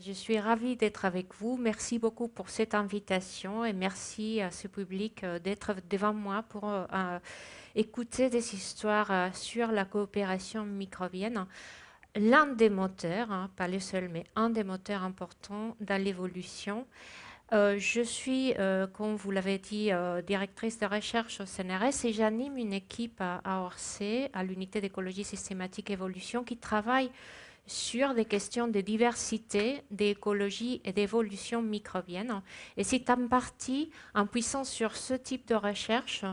Je suis ravie d'être avec vous. Merci beaucoup pour cette invitation et merci à ce public euh, d'être devant moi pour euh, écouter des histoires euh, sur la coopération microbienne. L'un des moteurs, hein, pas le seul, mais un des moteurs importants dans l'évolution. je suis, comme vous l'avez dit, directrice de recherche au CNRS et j'anime une équipe à, à Orsay, à l'unité d'écologie systématique évolution, qui travaille sur des questions de diversité, d'écologie et d'évolution microbienne. Et c'est en partie en puissant sur ce type de recherche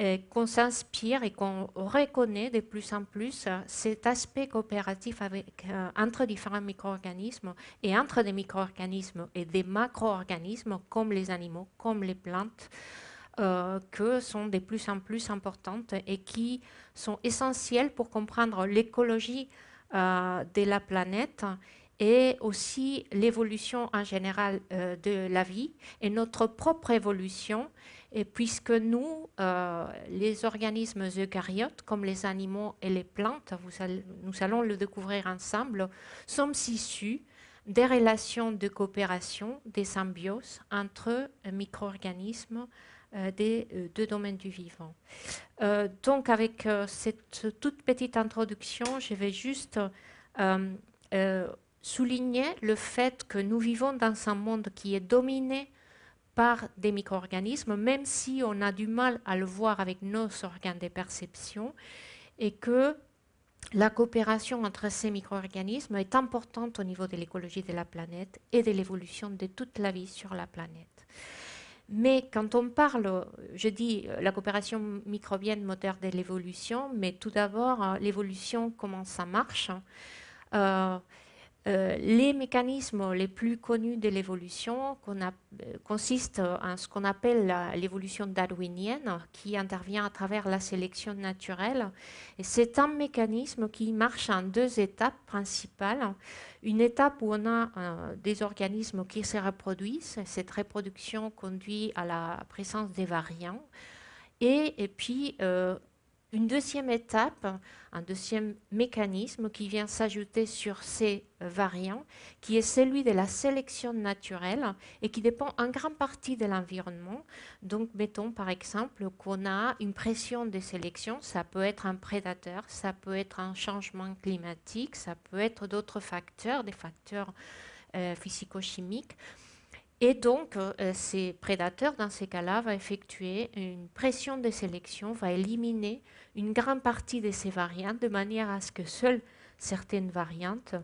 euh, qu'on s'inspire et qu'on reconnaît de plus en plus euh, cet aspect coopératif avec, euh, entre différents micro-organismes et entre des micro-organismes et des macro-organismes comme les animaux, comme les plantes. que sont de plus en plus importantes et qui sont essentielles pour comprendre l'écologie euh, de la planète et aussi l'évolution en général euh, de la vie et notre propre évolution, et puisque nous, euh, les organismes eucaryotes, comme les animaux et les plantes, nous allons le découvrir ensemble, sommes issus des relations de coopération, des symbioses entre micro-organismes euh, des euh, deux domaines du vivant. Euh, donc avec cette toute petite introduction, je vais juste souligner le fait que nous vivons dans un monde qui est dominé par des micro-organismes, même si on a du mal à le voir avec nos organes de perception, et que la coopération entre ces micro-organismes est importante au niveau de l'écologie de la planète et de l'évolution de toute la vie sur la planète. Mais quand on parle, je dis euh, la coopération microbienne moteur de l'évolution, mais tout d'abord euh, l'évolution, comment ça marche. Hein. Euh, euh, les mécanismes les plus connus de l'évolution euh, consistent en ce qu'on appelle l'évolution darwinienne, qui intervient à travers la sélection naturelle. c'est un mécanisme qui marche en deux étapes principales. Une étape où on a euh, des organismes qui se reproduisent. Cette reproduction conduit à la présence des variants. Et, puis, une deuxième étape un deuxième mécanisme qui vient s'ajouter sur ces variants, qui est celui de la sélection naturelle et qui dépend en grande partie de l'environnement. Donc, mettons par exemple qu'on a une pression de sélection, ça peut être un prédateur, ça peut être un changement climatique, ça peut être d'autres facteurs, des facteurs euh, physico-chimiques. Et donc, euh, ces prédateurs, dans ces cas-là, vont effectuer une pression de sélection, va éliminer une grande partie de ces variantes de manière à ce que seules certaines variantes,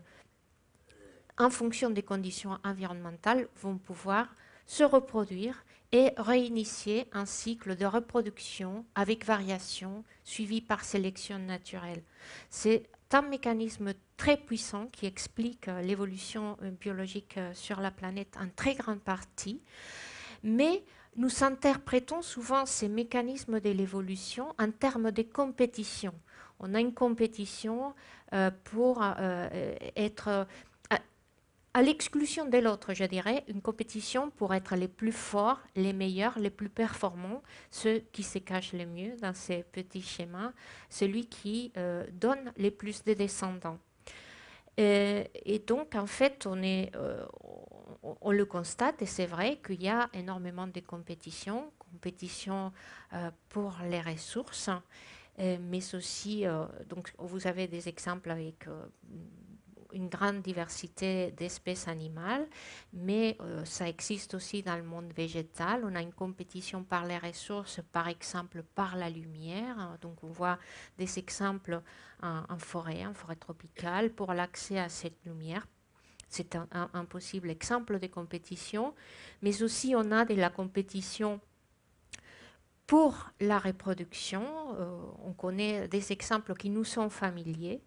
en fonction des conditions environnementales, vont pouvoir se reproduire et réinitier un cycle de reproduction avec variation suivi par sélection naturelle. C'est un mécanisme très puissant qui explique euh, l'évolution euh, biologique euh, sur la planète en très grande partie, mais nous interprétons souvent ces mécanismes de l'évolution en termes de compétition. On a une compétition pour être à l'exclusion de l'autre, je dirais, une compétition pour être les plus forts, les meilleurs, les plus performants, ceux qui se cachent le mieux dans ces petits schémas, celui qui euh, donne le plus de descendants. Euh, et, donc, en fait, on, est, euh, on, le constate, et c'est vrai qu'il y a énormément de compétitions, compétitions pour les ressources, mais aussi, donc, vous avez des exemples avec une grande diversité d'espèces animales, mais euh, ça existe aussi dans le monde végétal. On a une compétition par les ressources, par exemple par la lumière. Donc on voit des exemples en, forêt, en forêt tropicale, pour l'accès à cette lumière, c'est un, possible exemple de compétition, mais aussi on a de la compétition pour la reproduction. Euh, on connaît des exemples qui nous sont familiers.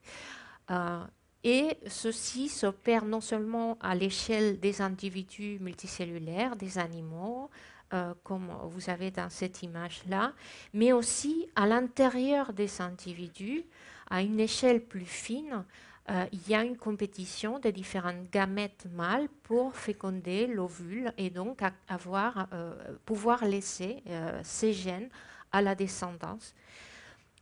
Euh, et ceci s'opère non seulement à l'échelle des individus multicellulaires, des animaux, euh, comme vous avez dans cette image-là, mais aussi à l'intérieur des individus, à une échelle plus fine, euh, il y a une compétition des différentes gamètes mâles pour féconder l'ovule et donc avoir, euh, pouvoir laisser ces gènes à la descendance.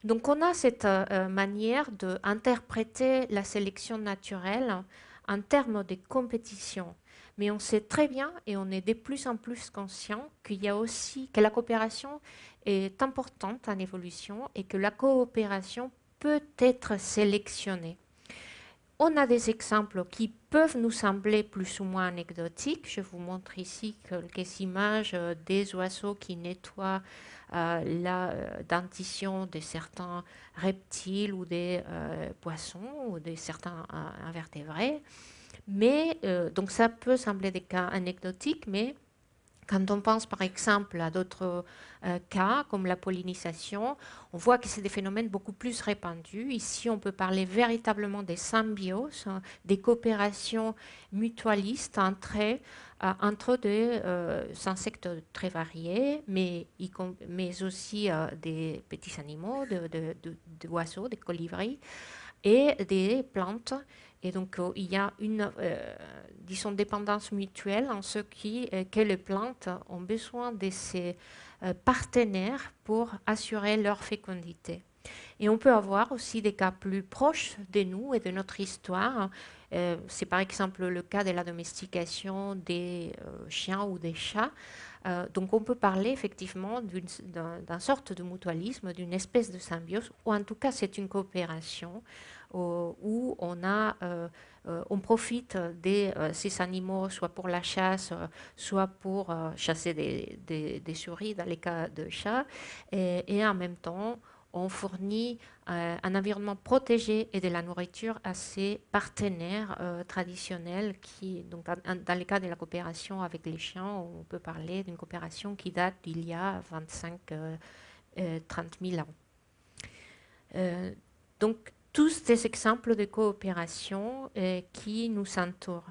Donc on a cette euh, manière d'interpréter la sélection naturelle en termes de compétition. Mais on sait très bien et on est de plus en plus conscient qu'il y a aussi que la coopération est importante en évolution et que la coopération peut être sélectionnée. On a des exemples qui peuvent nous sembler plus ou moins anecdotiques. Je vous montre ici quelques images euh, des oiseaux qui nettoient euh, la euh, dentition de certains reptiles ou des euh, poissons ou de certains invertébrés. Mais, donc ça peut sembler des cas anecdotiques, mais quand on pense par exemple à d'autres euh, cas comme la pollinisation, on voit que c'est des phénomènes beaucoup plus répandus. Ici, on peut parler véritablement des symbioses, des coopérations mutualistes entre, euh, entre des euh, insectes très variés, mais, mais aussi des petits animaux, de, de, des colibris et des plantes et donc, euh, il y a une, euh, disons, dépendance mutuelle en ce qui que les plantes ont besoin de ces euh, partenaires pour assurer leur fécondité. Et on peut avoir aussi des cas plus proches de nous et de notre histoire. C'est par exemple le cas de la domestication des chiens ou des chats. donc on peut parler effectivement d'une sorte de mutualisme, d'une espèce de symbiose, ou en tout cas c'est une coopération euh, où on, a, euh, euh, on profite de ces animaux soit pour la chasse, soit pour chasser des, souris dans les cas de chats, et, en même temps, on fournit un environnement protégé et de la nourriture à ces partenaires traditionnels qui, donc, dans les cas de la coopération avec les chiens, on peut parler d'une coopération qui date d'il y a 25, 30 000 ans. donc, tous des exemples de coopération euh, qui nous entourent.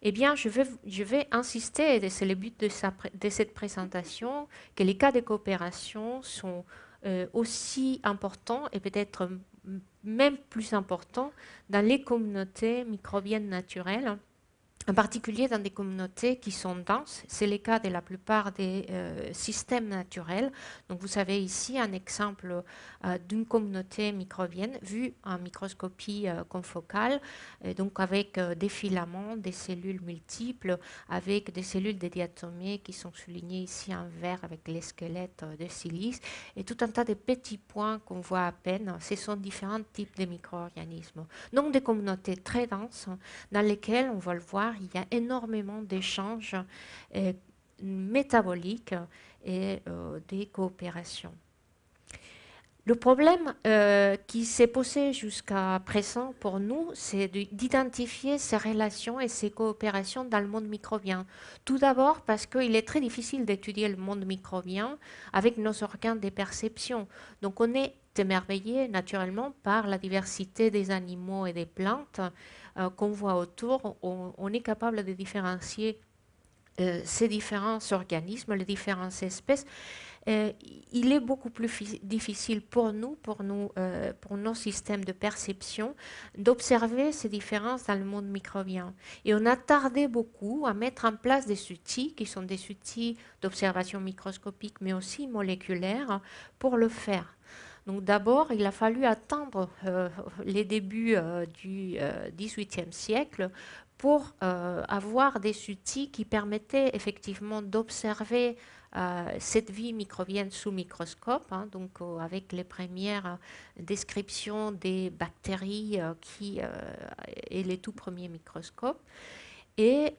Eh bien, je vais, je vais insister, et c'est le but de, de, cette présentation, que les cas de coopération sont euh, aussi importants et peut-être même plus importants dans les communautés microbiennes naturelles en particulier dans des communautés qui sont denses. C'est le cas de la plupart des euh, systèmes naturels. Donc vous avez ici un exemple euh, d'une communauté microbienne vue en microscopie euh, confocale, et donc avec des filaments, des cellules multiples, avec des cellules de diatomées qui sont soulignées ici en vert avec les squelettes de silice, et tout un tas de petits points qu'on voit à peine. Ce sont différents types de micro-organismes. Donc des communautés très denses hein, dans lesquelles, on va le voir, il y a énormément d'échanges euh, métaboliques et euh, des coopérations. Le problème euh, qui s'est posé jusqu'à présent pour nous, c'est d'identifier ces relations et ces coopérations dans le monde microbien. Tout d'abord parce qu'il est très difficile d'étudier le monde microbien avec nos organes de perception. Donc on est émerveillé naturellement par la diversité des animaux et des plantes, euh, qu'on voit autour, on, est capable de différencier euh, ces différents organismes, les différentes espèces. Euh, il est beaucoup plus difficile pour nous, pour, nous, pour nos systèmes de perception, d'observer ces différences dans le monde microbien. Et on a tardé beaucoup à mettre en place des outils qui sont des outils d'observation microscopique, mais aussi moléculaire, pour le faire. Donc d'abord, il a fallu attendre euh, les débuts euh, du euh, XVIIIe siècle pour avoir des outils qui permettaient effectivement d'observer cette vie microbienne sous microscope, hein, donc avec les premières descriptions des bactéries qui, et les tout premiers microscopes. Et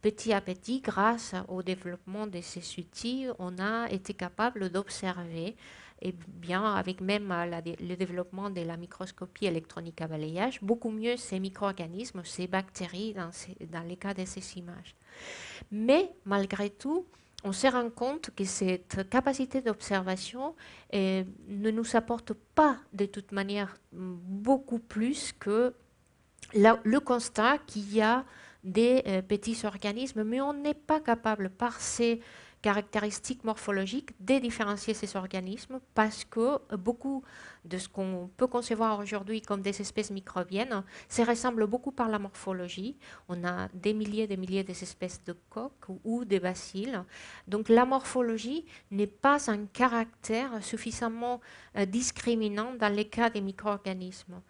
petit à petit, grâce au développement de ces outils, on a été capable d'observer et bien avec même euh, le développement de la microscopie électronique à balayage, beaucoup mieux ces micro-organismes, ces bactéries dans, dans les cas de ces images. Mais malgré tout, on se rend compte que cette capacité d'observation euh, ne nous apporte pas de toute manière mm, beaucoup plus que le constat qu'il y a des euh, petits organismes, mais on n'est pas capable par ces caractéristiques morphologiques de différencier ces organismes parce que euh, beaucoup de ce qu'on peut concevoir aujourd'hui comme des espèces microbiennes se ressemblent beaucoup par la morphologie. On a des milliers et des milliers d'espèces de coques ou de bacilles. Donc la morphologie n'est pas un caractère suffisamment euh, discriminant dans les cas des micro-organismes.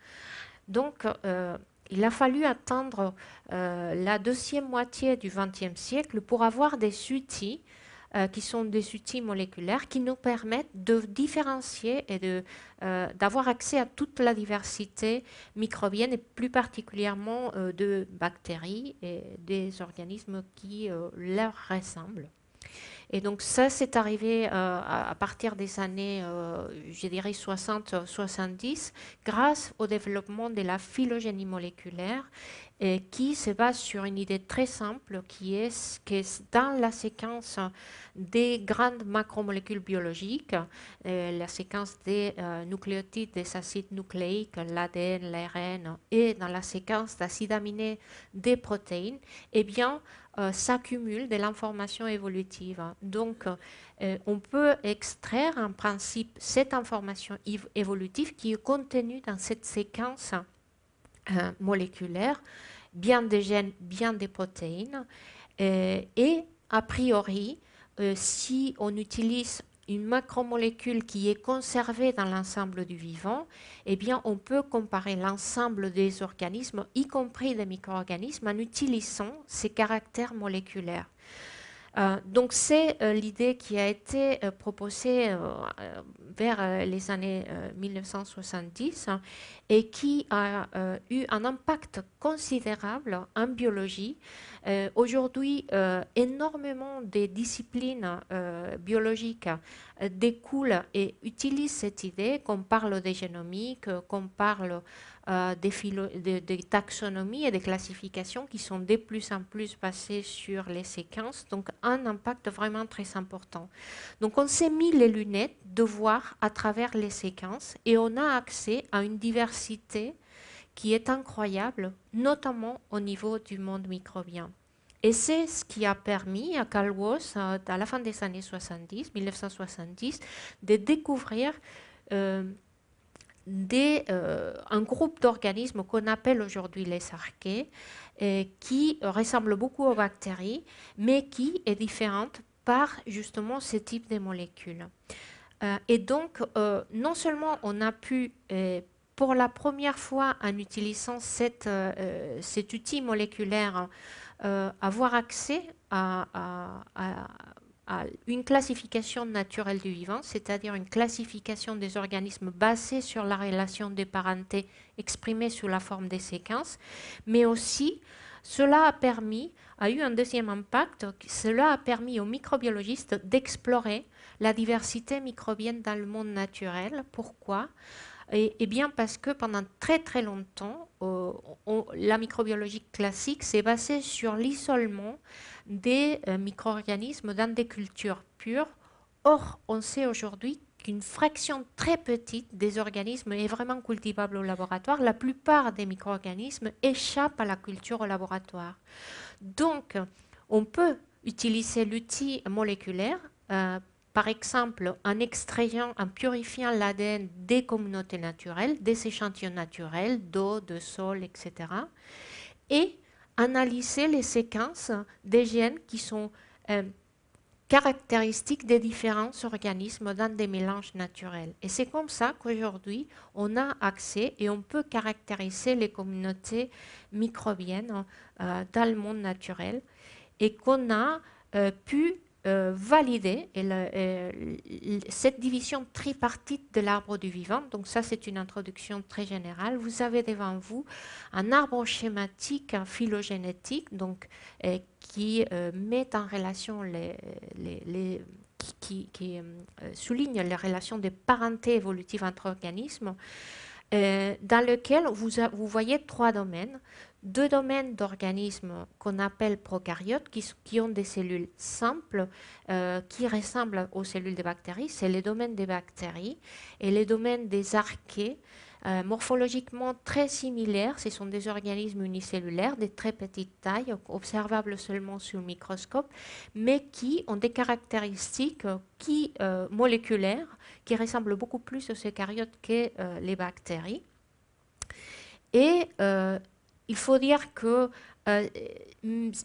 Donc, euh, il a fallu attendre la deuxième moitié du XXe siècle pour avoir des outils euh, qui sont des outils moléculaires qui nous permettent de différencier et euh, d'avoir accès à toute la diversité microbienne et plus particulièrement euh, de bactéries et des organismes qui leur ressemblent. Et donc ça, c'est arrivé à partir des années, euh, 60-70, grâce au développement de la phylogénie moléculaire qui se base sur une idée très simple qui est que dans la séquence des grandes macromolécules biologiques, euh, la séquence des euh, nucléotides des acides nucléiques, l'ADN, l'ARN, et dans la séquence d'acides aminés des protéines, eh bien, euh, s'accumule de l'information évolutive. Donc, on peut extraire en principe cette information évolutive qui est contenue dans cette séquence euh, moléculaire, bien des gènes, bien des protéines. Euh, et a priori, euh, si on utilise une macromolécule qui est conservée dans l'ensemble du vivant, eh bien, on peut comparer l'ensemble des organismes, y compris des micro-organismes, en utilisant ces caractères moléculaires. Euh, donc c'est euh, l'idée qui a été euh, proposée vers les années 1970 et qui a eu un impact considérable en biologie. Aujourd'hui, énormément de disciplines biologiques découlent et utilisent cette idée, qu'on parle des génomiques, qu'on parle euh, des, taxonomies et des classifications qui sont de plus en plus basées sur les séquences, donc un impact vraiment très important. Donc on s'est mis les lunettes de voir à travers les séquences et on a accès à une diversité qui est incroyable, notamment au niveau du monde microbien. Et c'est ce qui a permis à Calwos, euh, à la fin des années 70, 1970, de découvrir euh, d'un euh, un groupe d'organismes qu'on appelle aujourd'hui les archées, euh, qui ressemble beaucoup aux bactéries, mais qui est différente par justement ce type de molécules. Euh, et donc, non seulement on a pu pour la première fois en utilisant cet outil moléculaire, avoir accès à, une classification naturelle du vivant, c'est-à-dire une classification des organismes basée sur la relation des parentés exprimée sous la forme des séquences, mais aussi cela a permis, a eu un deuxième impact, cela a permis aux microbiologistes d'explorer la diversité microbienne dans le monde naturel. Pourquoi et, bien parce que pendant très très longtemps, euh, la microbiologie classique s'est basée sur l'isolement des euh, micro-organismes dans des cultures pures. Or, on sait aujourd'hui qu'une fraction très petite des organismes est vraiment cultivable au laboratoire. La plupart des micro-organismes échappent à la culture au laboratoire. Donc, on peut utiliser l'outil moléculaire, euh, par exemple en extrayant, en purifiant l'ADN des communautés naturelles, des échantillons naturels, d'eau, de sol, etc. Et analyser les séquences des gènes qui sont euh, caractéristiques des différents organismes dans des mélanges naturels. Et c'est comme ça qu'aujourd'hui, on a accès et on peut caractériser les communautés microbiennes euh, dans le monde naturel et qu'on a euh, pu euh, valider euh, cette division tripartite de l'arbre du vivant. Donc ça, c'est une introduction très générale. Vous avez devant vous un arbre schématique, phylogénétique, donc, euh, qui met en relation les, qui, souligne les relations de parenté évolutive entre organismes. dans lequel vous, vous, voyez trois domaines deux domaines d'organismes qu'on appelle prokaryotes, qui, qui, ont des cellules simples, euh, qui ressemblent aux cellules des bactéries, c'est les domaines des bactéries et les domaines des archées, euh, morphologiquement très similaires. Ce sont des organismes unicellulaires de très petite taille, observables seulement sous le microscope, mais qui ont des caractéristiques euh, qui, moléculaires qui ressemblent beaucoup plus aux eucaryotes que les bactéries. Et il faut dire que euh,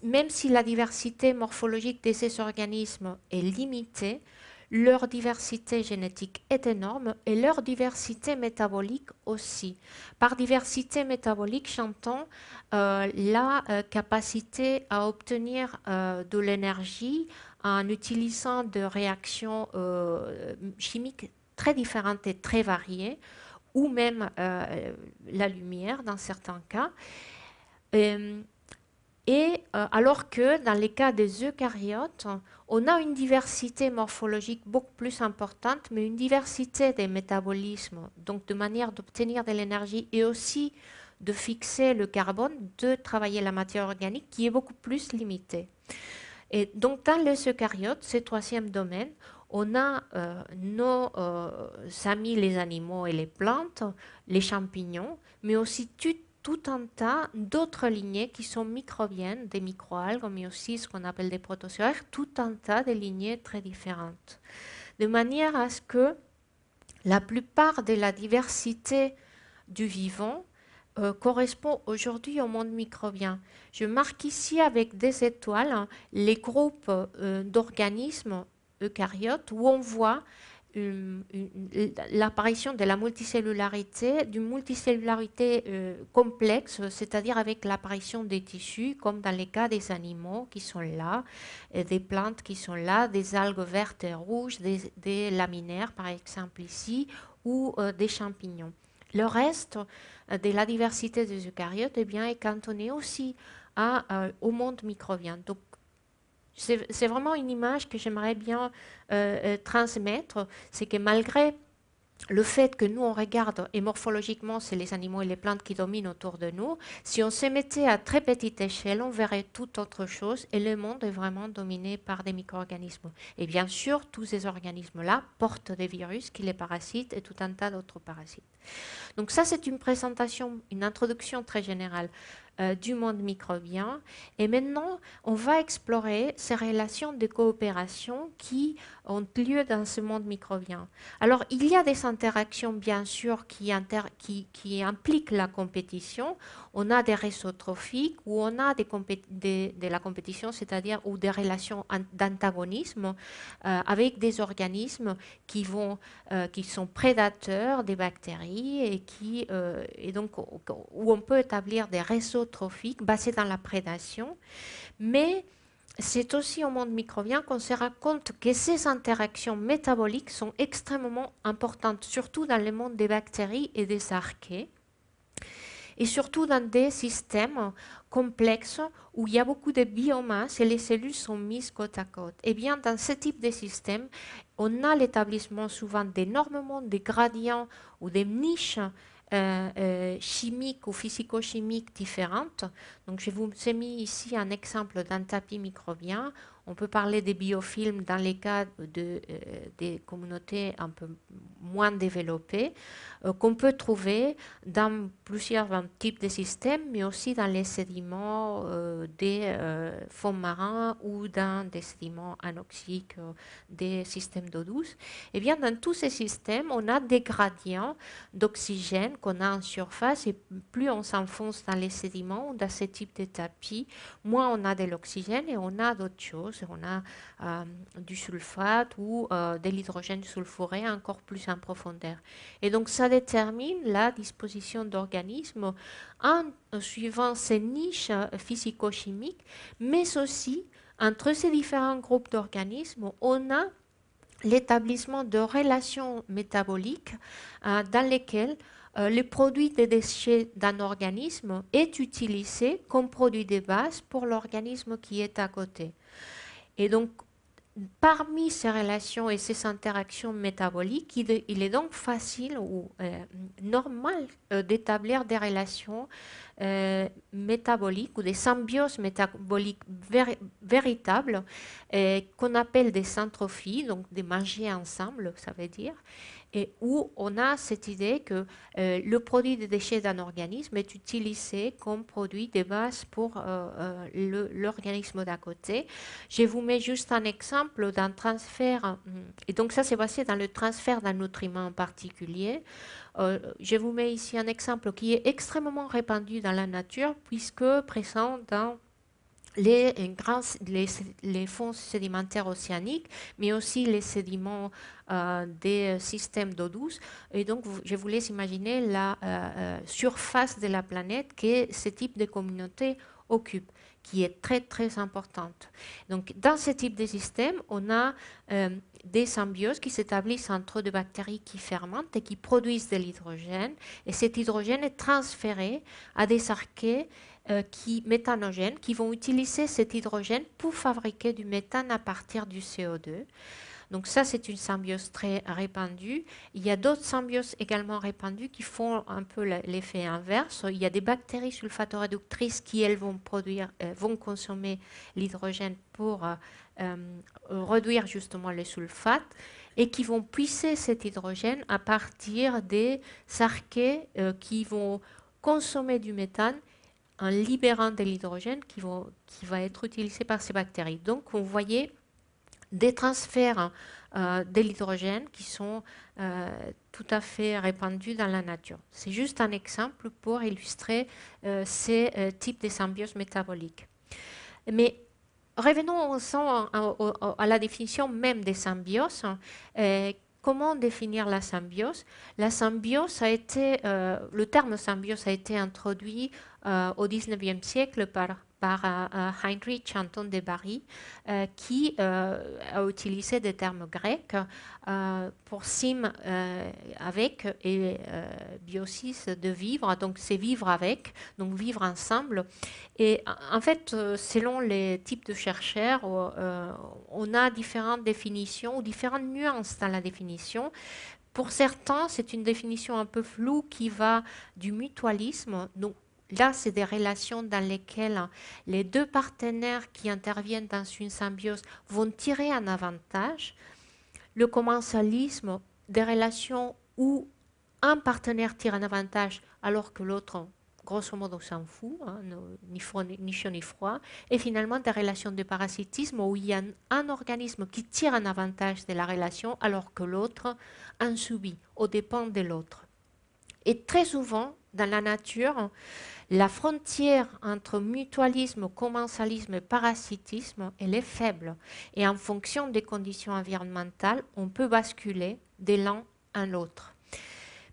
même si la diversité morphologique de ces organismes est limitée, leur diversité génétique est énorme et leur diversité métabolique aussi. Par diversité métabolique, j'entends euh, la euh, capacité à obtenir de l'énergie en utilisant des réactions chimiques très différentes et très variées, ou même la lumière dans certains cas. Euh, et euh, alors que dans les cas des eucaryotes, on a une diversité morphologique beaucoup plus importante, mais une diversité des métabolismes, donc de manière d'obtenir de l'énergie et aussi de fixer le carbone, de travailler la matière organique qui est beaucoup plus limitée. Et donc dans les eucaryotes, ce troisième domaine, on a euh, nos amis les animaux et les plantes, les champignons, mais aussi toutes, tout un tas d'autres lignées qui sont microbiennes, des microalgues, mais aussi ce qu'on appelle des protozoaires, tout un tas de lignées très différentes. De manière à ce que la plupart de la diversité du vivant euh, correspond aujourd'hui au monde microbien. Je marque ici avec des étoiles hein, les groupes euh, d'organismes eucaryotes où on voit euh, euh, euh, l'apparition de la multicellularité, d'une multicellularité complexe, c'est-à-dire avec l'apparition des tissus, comme dans les cas des animaux qui sont là, et des plantes qui sont là, des algues vertes et rouges, des, laminaires par exemple ici, ou des champignons. Le reste de la diversité des eucaryotes eh bien, est cantonné aussi au monde microbien. Donc, c'est vraiment une image que j'aimerais bien euh, euh, transmettre, c'est que malgré le fait que nous, on regarde, et morphologiquement, c'est les animaux et les plantes qui dominent autour de nous, si on se mettait à très petite échelle, on verrait tout autre chose, et le monde est vraiment dominé par des micro-organismes. Et bien sûr, tous ces organismes-là portent des virus qui les parasitent et tout un tas d'autres parasites. Donc ça, c'est une présentation, une introduction très générale. Euh, du monde microbien. Et maintenant, on va explorer ces relations de coopération qui ont lieu dans ce monde microbien. Alors, il y a des interactions, bien sûr, qui, qui, impliquent la compétition. On a des réseaux trophiques où on a des de, la compétition, c'est-à-dire ou des relations d'antagonisme euh, avec des organismes qui, vont, euh, qui sont prédateurs des bactéries et, qui, et donc où on peut établir des réseaux trophique basé dans la prédation, mais c'est aussi au monde microbien qu'on se rend compte que ces interactions métaboliques sont extrêmement importantes, surtout dans le monde des bactéries et des archées, et surtout dans des systèmes complexes où il y a beaucoup de biomasse et les cellules sont mises côte à côte. Et eh bien, dans ce type de système, on a l'établissement souvent d'énormément de gradients ou de niches euh, euh, chimiques ou physico-chimiques différentes. Donc, je vous ai mis ici un exemple d'un tapis microbien on peut parler des biofilms dans les cas de, euh, des communautés un peu moins développées, euh, qu'on peut trouver dans plusieurs types de systèmes, mais aussi dans les sédiments euh, des fonds marins ou dans des sédiments anoxiques des systèmes d'eau douce. Et eh bien, dans tous ces systèmes, on a des gradients d'oxygène qu'on a en surface, et plus on s'enfonce dans les sédiments, dans ce type de tapis, moins on a de l'oxygène et on a d'autres choses on a euh, du sulfate ou euh, de l'hydrogène sulfuré encore plus en profondeur. Et donc ça détermine la disposition d'organismes en euh, suivant ces niches physico-chimiques, mais aussi entre ces différents groupes d'organismes, on a l'établissement de relations métaboliques dans lesquelles le produit des déchets d'un organisme est utilisé comme produit de base pour l'organisme qui est à côté. Et donc, parmi ces relations et ces interactions métaboliques, il, est donc facile ou euh, normal euh, d'établir des relations euh, métaboliques ou des symbioses métaboliques véritables qu'on appelle des syntrophies, donc des magies ensemble, ça veut dire, et où on a cette idée que euh, le produit des déchets d'un organisme est utilisé comme produit de base pour euh, euh, l'organisme d'à côté. Je vous mets juste un exemple d'un transfert, et donc ça s'est passé dans le transfert d'un nutriment particulier. je vous mets ici un exemple qui est extrêmement répandu dans la nature puisque présent dans les, les, fonds sédimentaires océaniques, mais aussi les sédiments euh, des systèmes d'eau douce. Et donc, je vous laisse imaginer la euh, euh, surface de la planète que ce type de communauté occupe, qui est très, très importante. Donc, dans ce type de système, on a des symbioses qui s'établissent entre des bactéries qui fermentent et qui produisent de l'hydrogène. Et cet hydrogène est transféré à des archées euh, qui, méthanogènes qui vont utiliser cet hydrogène pour fabriquer du méthane à partir du CO2. Donc ça, c'est une symbiose très répandue. Il y a d'autres symbioses également répandues qui font un peu l'effet inverse. Il y a des bactéries sulfato-réductrices qui, elles, vont, produire, euh, vont consommer l'hydrogène pour euh, réduire justement les sulfates et qui vont puiser cet hydrogène à partir des archées qui vont consommer du méthane en libérant de l'hydrogène qui, va être utilisé par ces bactéries. Donc, vous voyez des transferts hein, euh, de l'hydrogène qui sont euh, tout à fait répandus dans la nature. C'est juste un exemple pour illustrer euh, ces types de symbioses métaboliques. Mais revenons à, la définition même des symbioses. comment définir la symbiose La symbiose a été, le terme symbiose a été introduit euh, au XIXe siècle par, euh, euh, Heinrich Anton de Barry, qui a utilisé des termes grecs pour sim avec et biosis de vivre. Donc c'est vivre avec, donc vivre ensemble. Et en fait, selon les types de chercheurs, on a différentes définitions ou différentes nuances dans la définition. Pour certains, c'est une définition un peu floue qui va du mutualisme, donc Là, c'est des relations dans lesquelles les deux partenaires qui interviennent dans une symbiose vont tirer un avantage. Le commensalisme, des relations où un partenaire tire un avantage alors que l'autre, grosso modo, s'en fout, hein, ni, ni, chaud ni froid, et finalement des relations de parasitisme où il y a un, un organisme qui tire un avantage de la relation alors que l'autre en subit, au dépend de l'autre. Et très souvent, dans la nature, la frontière entre mutualisme, commensalisme et parasitisme, elle est faible. Et en fonction des conditions environnementales, on peut basculer d'un l'un à l'autre.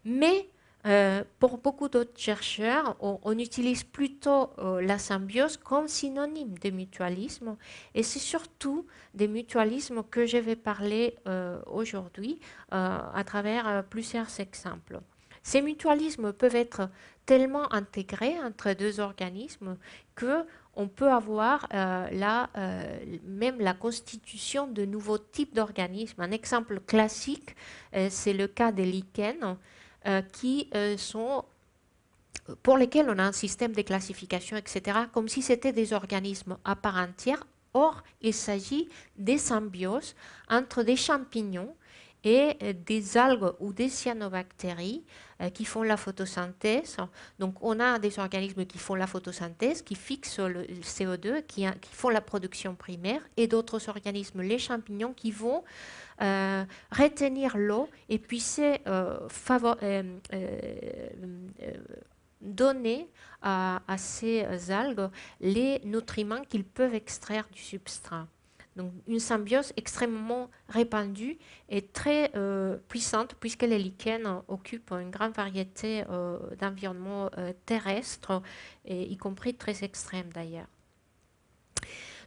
Mais euh, pour beaucoup d'autres chercheurs, on, utilise plutôt euh, la symbiose comme synonyme de mutualisme. Et c'est surtout des mutualismes que je vais parler euh, aujourd'hui à travers plusieurs exemples. Ces mutualismes peuvent être tellement intégrés entre deux organismes que on peut avoir euh, euh, même la constitution de nouveaux types d'organismes. Un exemple classique, euh, c'est le cas des lichens, qui sont pour lesquels on a un système de classification, etc., comme si c'était des organismes à part entière. Or, il s'agit des symbioses entre des champignons et des algues ou des cyanobactéries euh, qui font la photosynthèse. Donc on a des organismes qui font la photosynthèse, qui fixent le CO2, qui, font la production primaire, et d'autres organismes, les champignons, qui vont euh, retenir l'eau et puis c'est euh, donner à ces algues les nutriments qu'ils peuvent extraire du substrat. Donc une symbiose extrêmement répandue et très euh, puissante puisque les lichens occupent une grande variété euh, d'environnements euh, terrestres, et y compris très extrêmes d'ailleurs.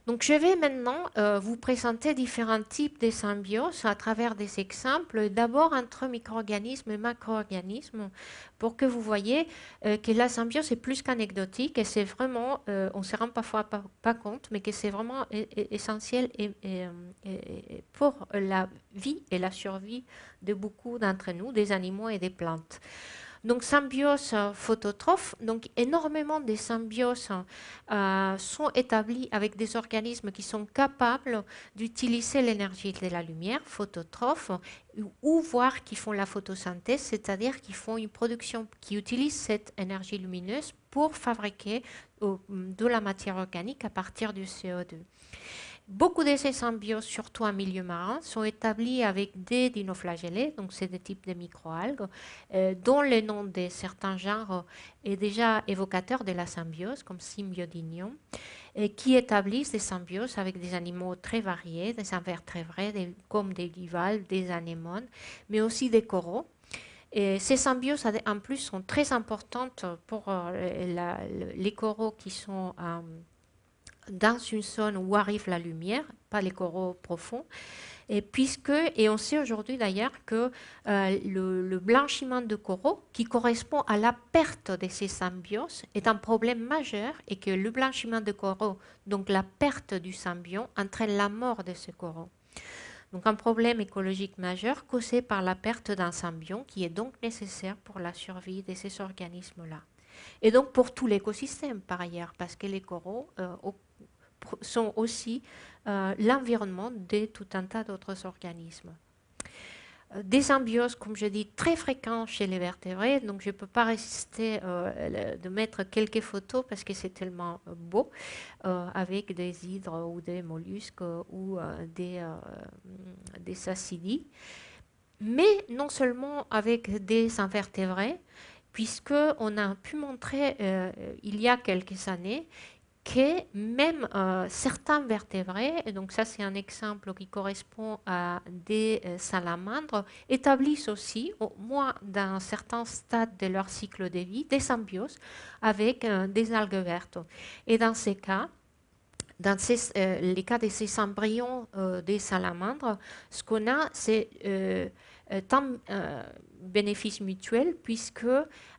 Donc je vais maintenant euh, vous présenter différents types de symbioses à travers des exemples, d'abord entre micro-organismes et macro-organismes, pour que vous voyez euh, que la symbiose est plus qu'anecdotique et c'est vraiment, euh, on ne se rend parfois pas, compte, mais que c'est vraiment e, e, essentiel pour la vie et la survie de beaucoup d'entre nous, des animaux et des plantes. Donc symbiose euh, phototrophe, donc énormément de symbioses euh, sont établies avec des organismes qui sont capables d'utiliser l'énergie de la lumière, phototrophe, ou voire qui font la photosynthèse, c'est-à-dire qui font une production, qui utilisent cette énergie lumineuse pour fabriquer euh, de la matière organique à partir du CO2. Beaucoup de ces symbioses, surtout en milieu marin, sont établies avec des dinoflagellés, donc c'est des types de microalgues, euh, dont le nom de certains genres est déjà évocateur de la symbiose, comme Symbiodinium, qui établissent des symbioses avec des animaux très variés, des invertébrés, comme des livales, des anémones, mais aussi des coraux. ces symbioses, en plus, sont très importantes pour euh, les coraux qui sont... Euh, dans une zone où arrive la lumière, pas les coraux profonds. Et, puisque, et on sait aujourd'hui d'ailleurs que euh, le, blanchiment de coraux, qui correspond à la perte de ces symbioses, est un problème majeur et que le blanchiment de coraux, donc la perte du symbion, entraîne la mort de ces coraux. Donc un problème écologique majeur causé par la perte d'un symbion qui est donc nécessaire pour la survie de ces organismes-là. Et donc pour tout l'écosystème par ailleurs, parce que les coraux euh, sont aussi euh, l'environnement de tout un tas d'autres organismes. Euh, des symbioses, comme je dis, très fréquentes chez les vertébrés, donc je ne peux pas résister euh, de mettre quelques photos parce que c'est tellement beau, avec des hydres ou des mollusques ou des, des Mais non seulement avec des invertébrés, on a pu montrer il y a quelques années que même euh, certains vertébrés, et donc ça c'est un exemple qui correspond à des euh, salamandres, établissent aussi, au moins dans certains stades de leur cycle de vie, des symbioses avec euh, des algues vertes. Et dans ces cas, dans les cas de ces embryons des salamandres, ce qu'on a, c'est tant bénéfice mutuel puisque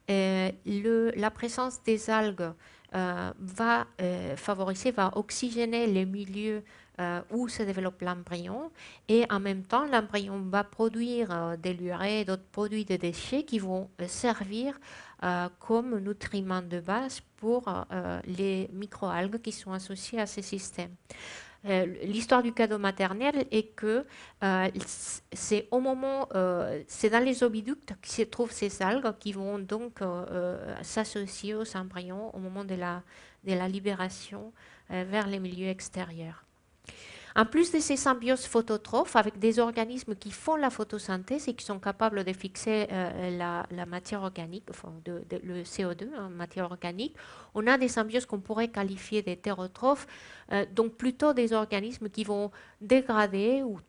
le, la présence des algues euh, va euh, favoriser, va oxygéner les milieux euh, où se développe l'embryon et en même temps l'embryon va produire des l'urée et d'autres produits de déchets qui vont servir comme nutriments de base pour les microalgues qui sont associées à ces systèmes. Euh, l'histoire du cadeau maternel est que euh, c'est au moment, euh, c'est dans les obiductes que se trouvent ces algues qui vont donc s'associer aux embryons au moment de la libération vers les milieux extérieurs. En plus de ces symbioses phototrophes avec des organismes qui font la photosynthèse et qui sont capables de fixer euh, la, matière organique, le CO2 en hein, matière organique, on a des symbioses qu'on pourrait qualifier d'hétérotrophes, euh, donc plutôt des organismes qui vont dégrader ou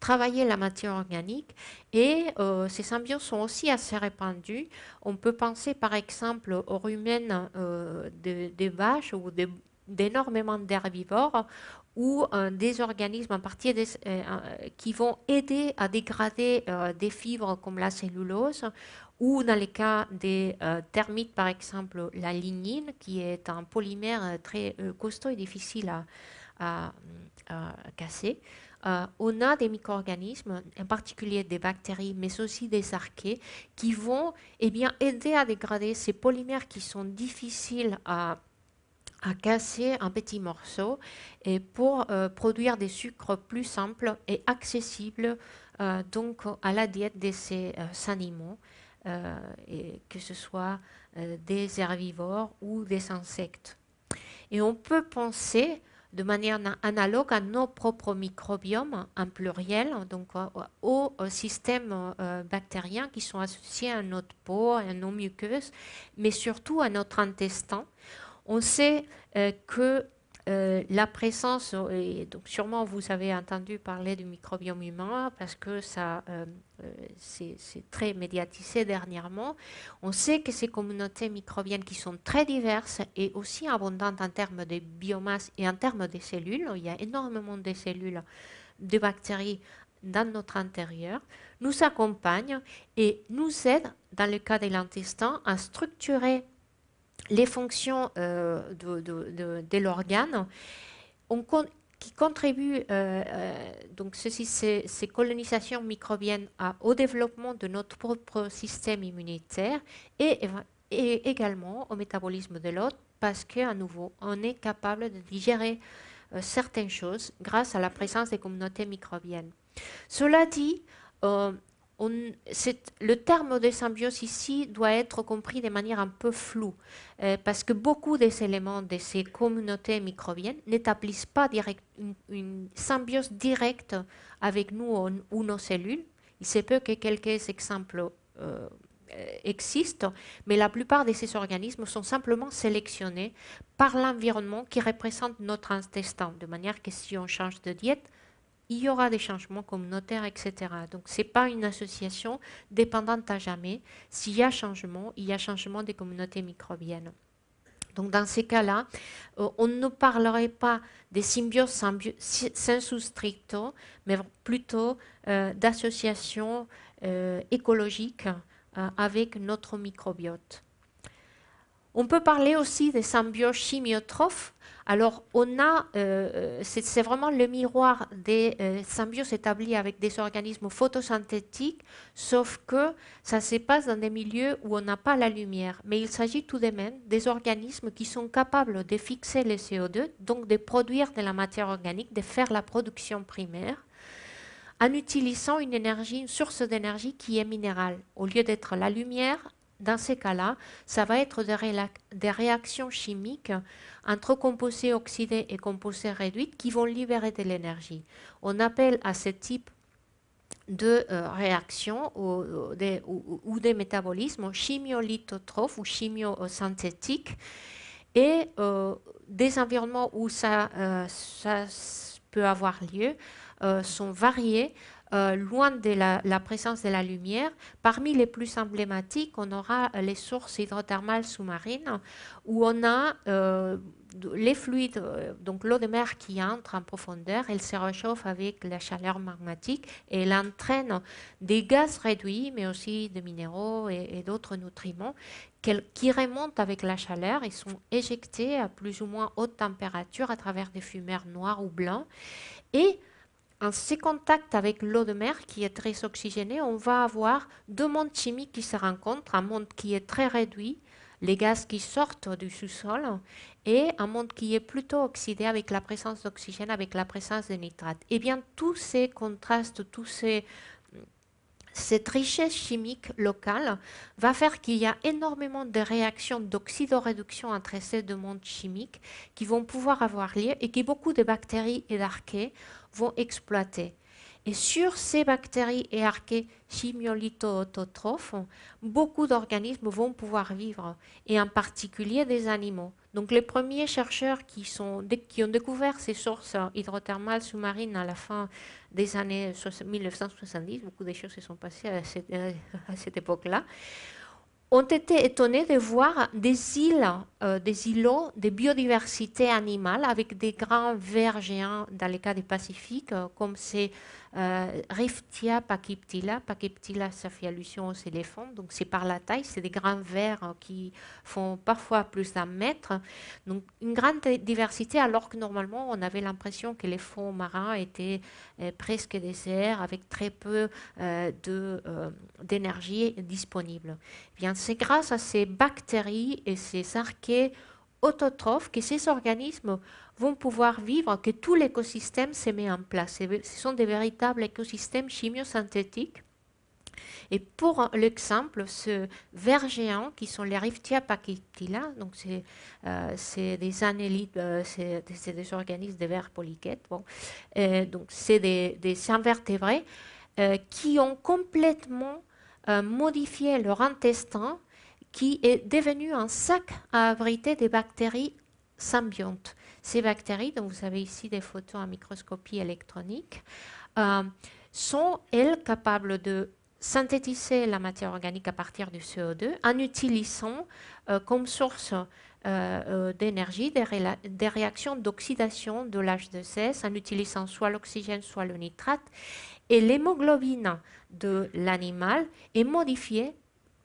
travailler la matière organique et euh, ces symbioses sont aussi assez répandues. On peut penser par exemple aux rumens des de vaches ou d'énormément d'herbivores ou des organismes en partie des, qui vont aider à dégrader euh, des fibres comme la cellulose ou dans les cas des euh, termites par exemple la lignine qui est un polymère euh, très costaud et difficile à, casser. on a des micro-organismes, en particulier des bactéries, mais aussi des archées, qui vont et eh bien, aider à dégrader ces polymères qui sont difficiles à, à casser en petits morceaux et pour euh, produire des sucres plus simples et accessibles euh, donc à la diète de ces euh, animaux, et que ce soit des herbivores ou des insectes. Et on peut penser de manière analogue à nos propres microbiomes en pluriel, donc aux systèmes bactériens qui sont associés à notre peau, à nos muqueuses, mais surtout à notre intestin, on sait euh, que euh, la présence, et donc sûrement vous avez entendu parler du microbiome humain parce que ça euh, c'est très médiatisé dernièrement. On sait que ces communautés microbiennes qui sont très diverses et aussi abondantes en termes de biomasse et en termes de cellules, il y a énormément de cellules, de bactéries dans notre intérieur, nous accompagnent et nous aident, dans le cas de l'intestin, à structurer les fonctions euh, de, de, l'organe qui contribuent, euh, euh, donc ceci, ces, colonisations microbiennes au développement de notre propre système immunitaire et, également au métabolisme de l'autre parce qu'à nouveau, on est capable de digérer certaines choses grâce à la présence des communautés microbiennes. Cela dit, le terme de symbiose ici doit être compris de manière un peu floue, euh, parce que beaucoup des éléments de ces communautés microbiennes n'établissent pas une, symbiose directe avec nous ou, nos cellules. Il se peut que quelques exemples euh, existent, mais la plupart de ces organismes sont simplement sélectionnés par l'environnement qui représente notre intestin, de manière que si on change de diète, il y aura des changements communautaires, etc. Donc ce n'est pas une association dépendante à jamais. S'il y a changement, il y a changement des communautés microbiennes. Donc dans ces cas-là, euh, on ne parlerait pas des symbioses sensu stricto, mais plutôt euh, d'associations euh, écologiques avec notre microbiote. On peut parler aussi des symbioses chimiotrophes alors, on a, euh, euh, c'est vraiment le miroir des euh, symbioses établies avec des organismes photosynthétiques, sauf que ça se passe dans des milieux où on n'a pas la lumière. Mais il s'agit tout de même des organismes qui sont capables de fixer le CO2, donc de produire de la matière organique, de faire la production primaire en utilisant une énergie, une source d'énergie qui est minérale. Au lieu d'être la lumière, dans ces cas-là, ça va être des, réactions chimiques entre composés oxydés et composés réduits qui vont libérer de l'énergie. On appelle à ce type de euh, réaction réactions ou, des, ou, ou des métabolismes chimiolithotrophes ou et euh, des environnements où ça euh, peut avoir lieu sont variés euh, loin de la, présence de la lumière. Parmi les plus emblématiques, on aura euh, les sources hydrothermales sous-marines où on a euh, les fluides, donc l'eau de mer qui entre en profondeur, elle se réchauffe avec la chaleur magmatique et elle entraîne des gaz réduits, mais aussi des minéraux et, d'autres nutriments qui remontent avec la chaleur et sont éjectés à plus ou moins haute température à travers des fumeurs noires ou blancs. Et en ces contact avec l'eau de mer qui est très oxygénée, on va avoir deux mondes chimiques qui se rencontrent, un monde qui est très réduit, les gaz qui sortent du sous-sol, et un monde qui est plutôt oxydé avec la présence d'oxygène, avec la présence de nitrates. Et eh bien, tous ces contrastes, tous ces cette richesse chimique locale va faire qu'il y a énormément de réactions d'oxydoréduction entre ces deux mondes chimiques qui vont pouvoir avoir lieu et qui beaucoup de bactéries et d'archées vont exploiter. Et sur ces bactéries et archées chimiolito beaucoup d'organismes vont pouvoir vivre, et en particulier des animaux. Donc les premiers chercheurs qui, sont, qui ont découvert ces sources hydrothermales sous-marines à la fin des années 1970, beaucoup de choses se sont passées à cette, à cette époque-là, ont été étonnés de voir des îles, euh, des îlots de biodiversité animale avec des grands vers géants dans le cas du Pacifique, euh, comme c'est euh, Riftia pachyptila. Pachyptila, ça fait allusion aux éléphants, donc c'est par la taille, c'est des grands vers hein, qui font parfois plus d'un mètre, donc une grande diversité alors que normalement on avait l'impression que les fonds marins étaient euh, presque déserts avec très peu euh, d'énergie disponible. Eh bien c'est grâce à ces bactéries et ces archées autotrophes que ces organismes vont pouvoir vivre, que tout l'écosystème se met en place. Ce sont des véritables écosystèmes chimiosynthétiques. Et pour l'exemple, ce ver géant qui sont les Riftia pachytila, donc c'est euh, des annélides, euh, c'est des organismes de vers polyquettes, bon, euh, donc c'est des, des, invertébrés qui ont complètement modifié leur intestin qui est devenu un sac à abriter des bactéries symbiontes. Ces bactéries, dont vous avez ici des photos en microscopie électronique, euh, sont, elles, capables de synthétiser la matière organique à partir du CO2 en utilisant euh, comme source euh, d'énergie des, des, réactions d'oxydation de l'H2S en utilisant soit l'oxygène, soit le nitrate. Et l'hémoglobine de l'animal est modifiée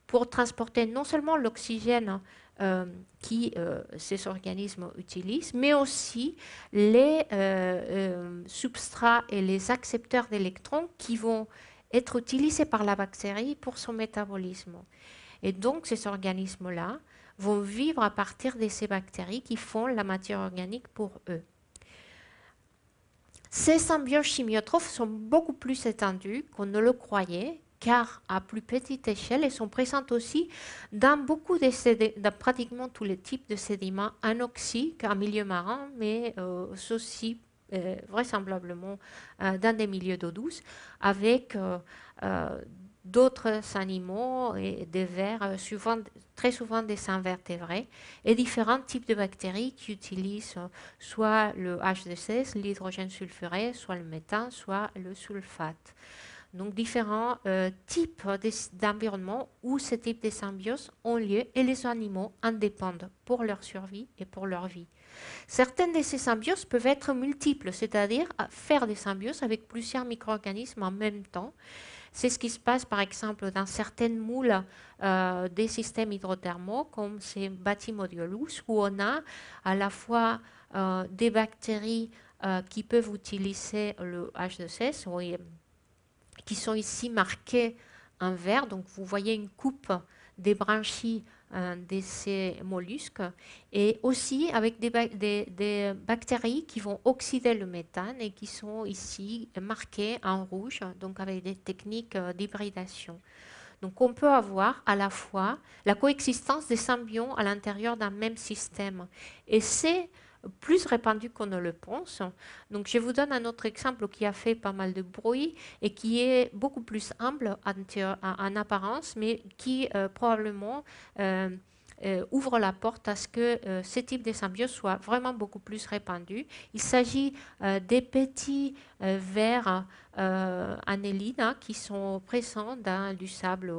pour transporter non seulement l'oxygène que euh, qui euh, ces organismes utilisent, mais aussi les euh, substrats et les accepteurs d'électrons qui vont être utilisés par la bactérie pour son métabolisme. Et donc ces organismes-là vont vivre à partir de ces bactéries qui font la matière organique pour eux. Ces symbioses chimiotrophes sont beaucoup plus étendus qu'on ne le croyait car à plus petite échelle, elles sont présentes aussi dans beaucoup de pratiquement tous les types de sédiments anoxiques en milieu marin, mais aussi euh, euh, vraisemblablement euh, dans des milieux d'eau douce, avec d'autres animaux et des vers, très souvent des invertébrés, et différents types de bactéries qui utilisent soit le h s l'hydrogène sulfuré, soit le méthane, soit le sulfate donc différents euh, types d'environnement où ce type de symbiose ont lieu et les animaux en dépendent pour leur survie et pour leur vie. Certaines de ces symbioses peuvent être multiples, c'est-à-dire ah, faire des symbioses avec plusieurs micro-organismes en même temps. C'est ce qui se passe par exemple dans certaines moules euh, des systèmes hydrothermaux comme ces bâtiments où on a à la fois euh, des bactéries qui peuvent utiliser le H2S, qui sont ici marqués en vert. Donc vous voyez une coupe des branchies euh, de ces mollusques et aussi avec des, des, bactéries qui vont oxyder le méthane et qui sont ici marquées en rouge, donc avec des techniques euh, d'hybridation. Donc on peut avoir à la fois la coexistence des symbions à l'intérieur d'un même système. Et c'est plus répandu qu'on ne le pense. Donc, je vous donne un autre exemple qui a fait pas mal de bruit et qui est beaucoup plus humble en, apparence, mais qui euh, probablement euh, euh, ouvre la porte à ce que ce type de symbiose soit vraiment beaucoup plus répandu. Il s'agit des petits vers anélines hein, qui sont présents dans du sable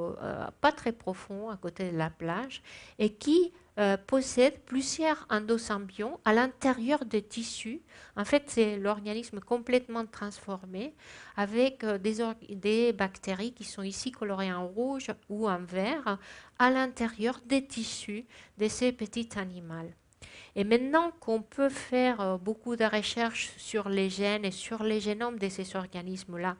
pas très profond à côté de la plage et qui euh, possède plusieurs endosymbions à l'intérieur des tissus. En fait, c'est l'organisme complètement transformé avec euh, des, des, bactéries qui sont ici colorées en rouge ou en vert à l'intérieur des tissus de ces petits animaux. Et maintenant qu'on peut faire euh, beaucoup de recherches sur les gènes et sur les génomes de ces organismes-là,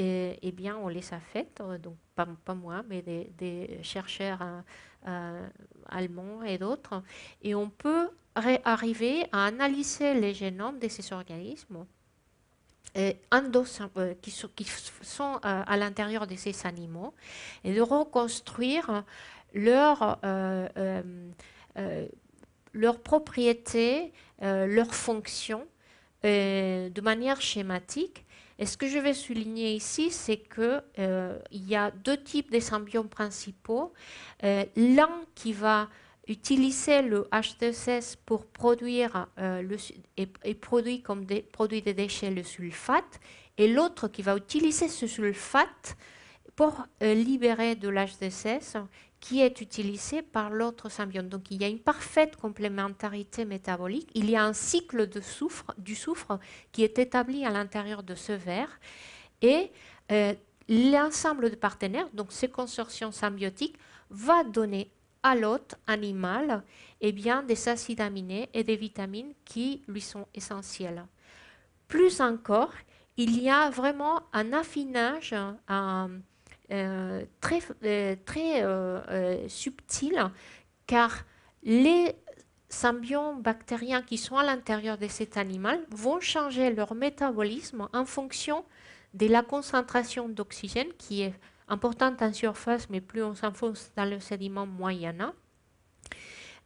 eh, eh bien, on les a faites, donc pas, moi, mais des chercheurs hein, euh, allemands et d'autres. Et on peut arriver à analyser les génomes de ces organismes euh, qui, sont, euh, à l'intérieur de ces animaux et de reconstruire leurs propriétés, leurs fonctions de manière schématique et ce que je vais souligner ici, c'est qu'il euh, y a deux types de symbionts principaux. Euh, l'un qui va utiliser le HDSS pour produire euh, et, produire comme des des déchets le sulfate, et l'autre qui va utiliser ce sulfate pour libérer de lh qui est utilisé par l'autre symbiote. Donc il y a une parfaite complémentarité métabolique. Il y a un cycle de soufre, du soufre qui est établi à l'intérieur de ce verre. Et euh, l'ensemble de partenaires, donc ces consortions symbiotiques, va donner à l'hôte animal eh bien, des acides aminés et des vitamines qui lui sont essentielles. Plus encore, il y a vraiment un affinage, euh, très, euh, euh, subtil, car les symbionts bactériens qui sont à l'intérieur de cet animal vont changer leur métabolisme en fonction de la concentration d'oxygène qui est importante en surface, mais plus on s'enfonce dans le sédiment, moins il y en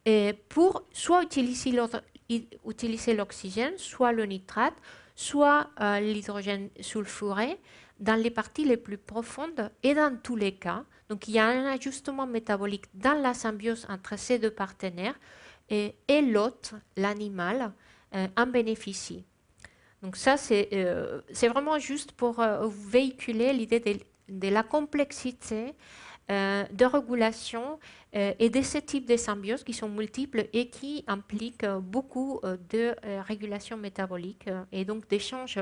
a, pour soit utiliser l'oxygène, soit le nitrate, soit l'hydrogène sulfuré, dans les parties les plus profondes et dans tous les cas. Donc il y a un ajustement métabolique dans la symbiose entre ces deux partenaires et, et l'hôte, l'animal, euh, en bénéficie. Donc ça, c'est euh, vraiment juste pour euh, véhiculer l'idée de, la complexité de régulation et de ce type de symbiose qui sont multiples et qui impliquent beaucoup de régulation métabolique et donc d'échanges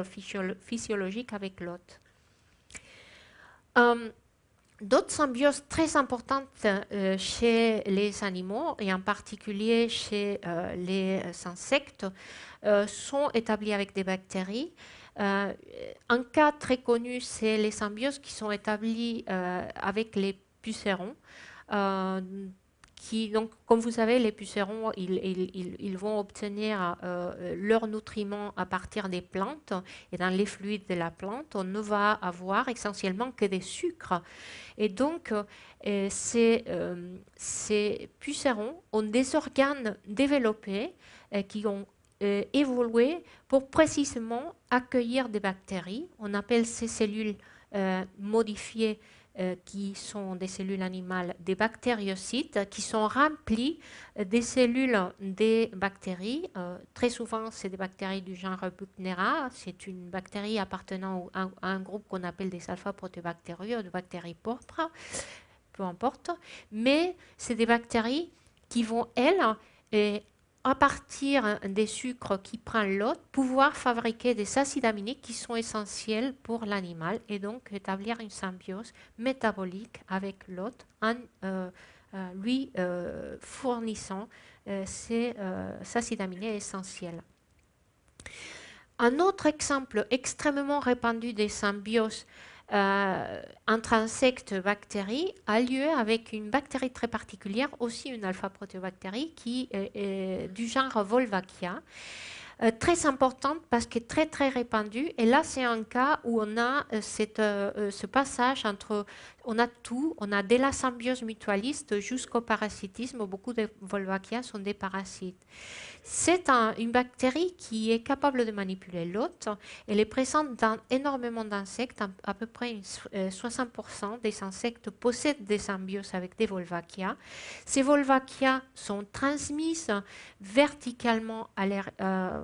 physiologiques avec l'hôte. Hum, d'autres symbioses très importantes euh, chez les animaux et en particulier chez euh, les insectes euh, sont établies avec des bactéries. un cas très connu, c'est les symbioses qui sont établies avec les pucerons donc, comme vous savez, les pucerons, ils, vont obtenir euh, leurs nutriments à partir des plantes. Et dans les fluides de la plante, on ne va avoir essentiellement que des sucres. Et donc, euh, ces, euh, ces, pucerons ont des organes développés qui ont évolué pour précisément accueillir des bactéries. On appelle ces cellules modifiées euh, qui sont des cellules animales des bactériocytes, qui sont remplis euh, des cellules des bactéries. Euh, très souvent, c'est des bactéries du genre Bucnera. C'est une bactérie appartenant à un, groupe qu'on appelle des alpha-protobactéries ou des bactéries pourpres, peu importe. Mais c'est des bactéries qui vont, elles, et à partir des sucres qui prend l'hôte, pouvoir fabriquer des acides aminés qui sont essentiels pour l'animal et donc établir une symbiose métabolique avec l'hôte en euh, euh, lui euh, fournissant ces acides aminés essentiels. Un autre exemple extrêmement répandu des symbioses euh, intrinsèque et bactéries a lieu avec une bactérie très particulière, aussi une alpha-protéobactérie, qui est, du genre Volvakia. Euh, très importante parce qu'elle est très très répandue. Et là, c'est un cas où on a euh, euh, ce passage entre, on a tout, on a de la symbiose mutualiste jusqu'au parasitisme. Beaucoup de Volvakia sont des parasites. C'est une bactérie qui est capable de manipuler l'hôte. Elle est présente dans énormément d'insectes. À peu près 60% euh, des insectes possèdent des symbioses avec des Volvakia. Ces Volvakia sont transmises verticalement à euh,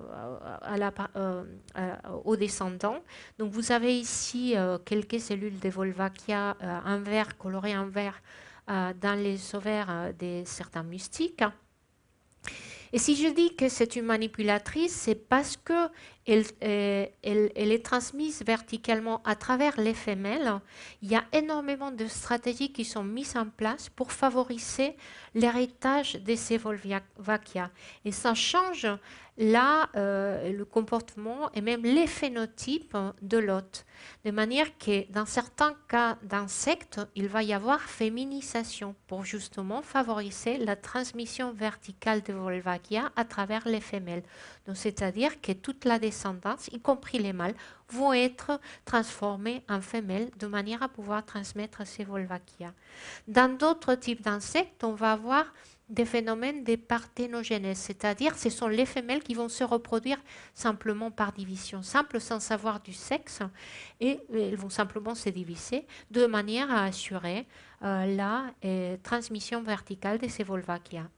euh, aux descendants. Donc vous avez ici quelques cellules de Volvachia en vert, colorées en vert, dans les ovaires de certains mystiques. Et si je dis que c'est une manipulatrice, c'est parce que elle, est euh, transmise verticalement à travers les femelles. Il y a énormément de stratégies qui sont mises en place pour favoriser l'héritage des Volvakia. Et ça change là euh, le comportement et même les phénotypes de l'hôte. De manière que dans certains cas d'insectes, il va y avoir féminisation pour justement favoriser la transmission verticale de Volvakia à travers les femelles. Donc c'est-à-dire que toute la y compris les mâles, vont être transformés en femelles de manière à pouvoir transmettre ces volvaquia. Dans d'autres types d'insectes, on va avoir des phénomènes de parthénogenèse, c'est-à-dire ce sont les femelles qui vont se reproduire simplement par division simple, sans savoir du sexe, et elles vont simplement se diviser de manière à assurer euh, la euh, transmission verticale de ces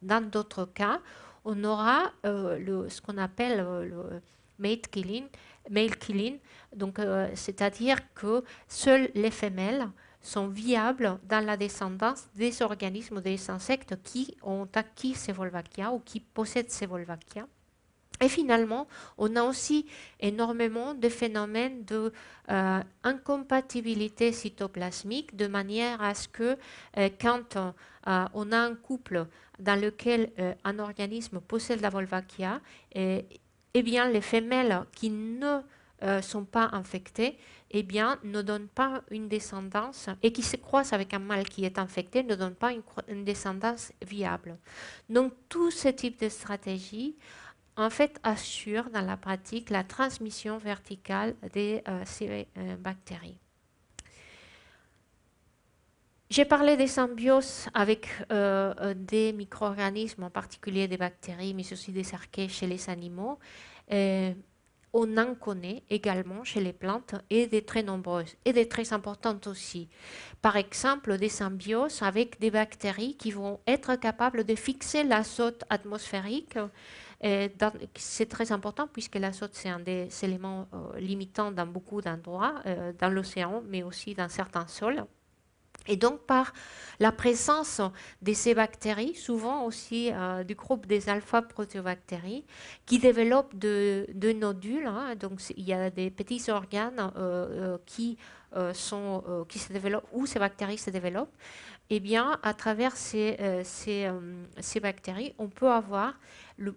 Dans d'autres cas, on aura euh, ce qu'on appelle male-killing, male killing, donc euh, c'est-à-dire que seules les femelles sont viables dans la descendance des organismes, des insectes qui ont acquis ces volvachia ou qui possèdent ces volvachia. Et finalement, on a aussi énormément de phénomènes d'incompatibilité de, euh, cytoplasmique, de manière à ce que euh, quand on a un couple dans lequel un organisme possède la Volvachia, et eh bien, les femelles qui ne euh, sont pas infectées eh bien, ne donnent pas une descendance et qui se croisent avec un mâle qui est infecté ne donnent pas une, descendance viable. Donc, tout ce type de stratégie en fait, assure dans la pratique la transmission verticale de euh, ces euh, bactéries. J'ai parlé des symbioses avec euh, euh, des micro-organismes, en particulier des bactéries, mais aussi des archées chez les animaux. Euh, on en connaît également chez les plantes et des très nombreuses et des très importantes aussi. Par exemple, des symbioses avec des bactéries qui vont être capables de fixer l'azote atmosphérique. C'est très important puisque l'azote, c'est un des éléments limitants dans beaucoup d'endroits, dans l'océan, mais aussi dans certains sols. Et donc par la présence de ces bactéries, souvent aussi euh, du groupe des alpha-protéobactéries, qui développent de, nodules. Hein. donc il y a des petits organes euh, euh, qui, sont, qui se développent, où ces bactéries se développent. Et eh bien, à travers ces, bactéries, on peut avoir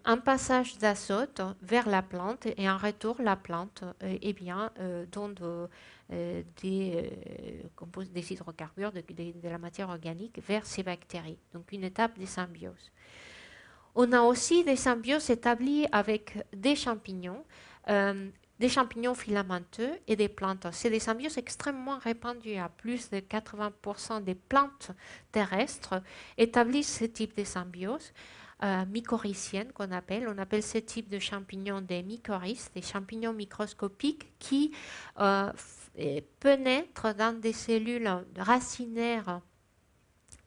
un passage d'azote vers la plante et en retour la plante, et eh bien, euh, des, euh, composés, des hydrocarbures, de, la matière organique vers ces bactéries. Donc une étape des symbioses. On a aussi des symbioses établies avec des champignons, euh, des champignons filamenteux et des plantes. C'est des symbioses extrêmement répandues. À plus de 80% des plantes terrestres établissent ce type de symbiose euh, qu'on appelle. On appelle ce type de champignons des mycorhizes, des champignons microscopiques qui pénètrent dans des cellules racinaires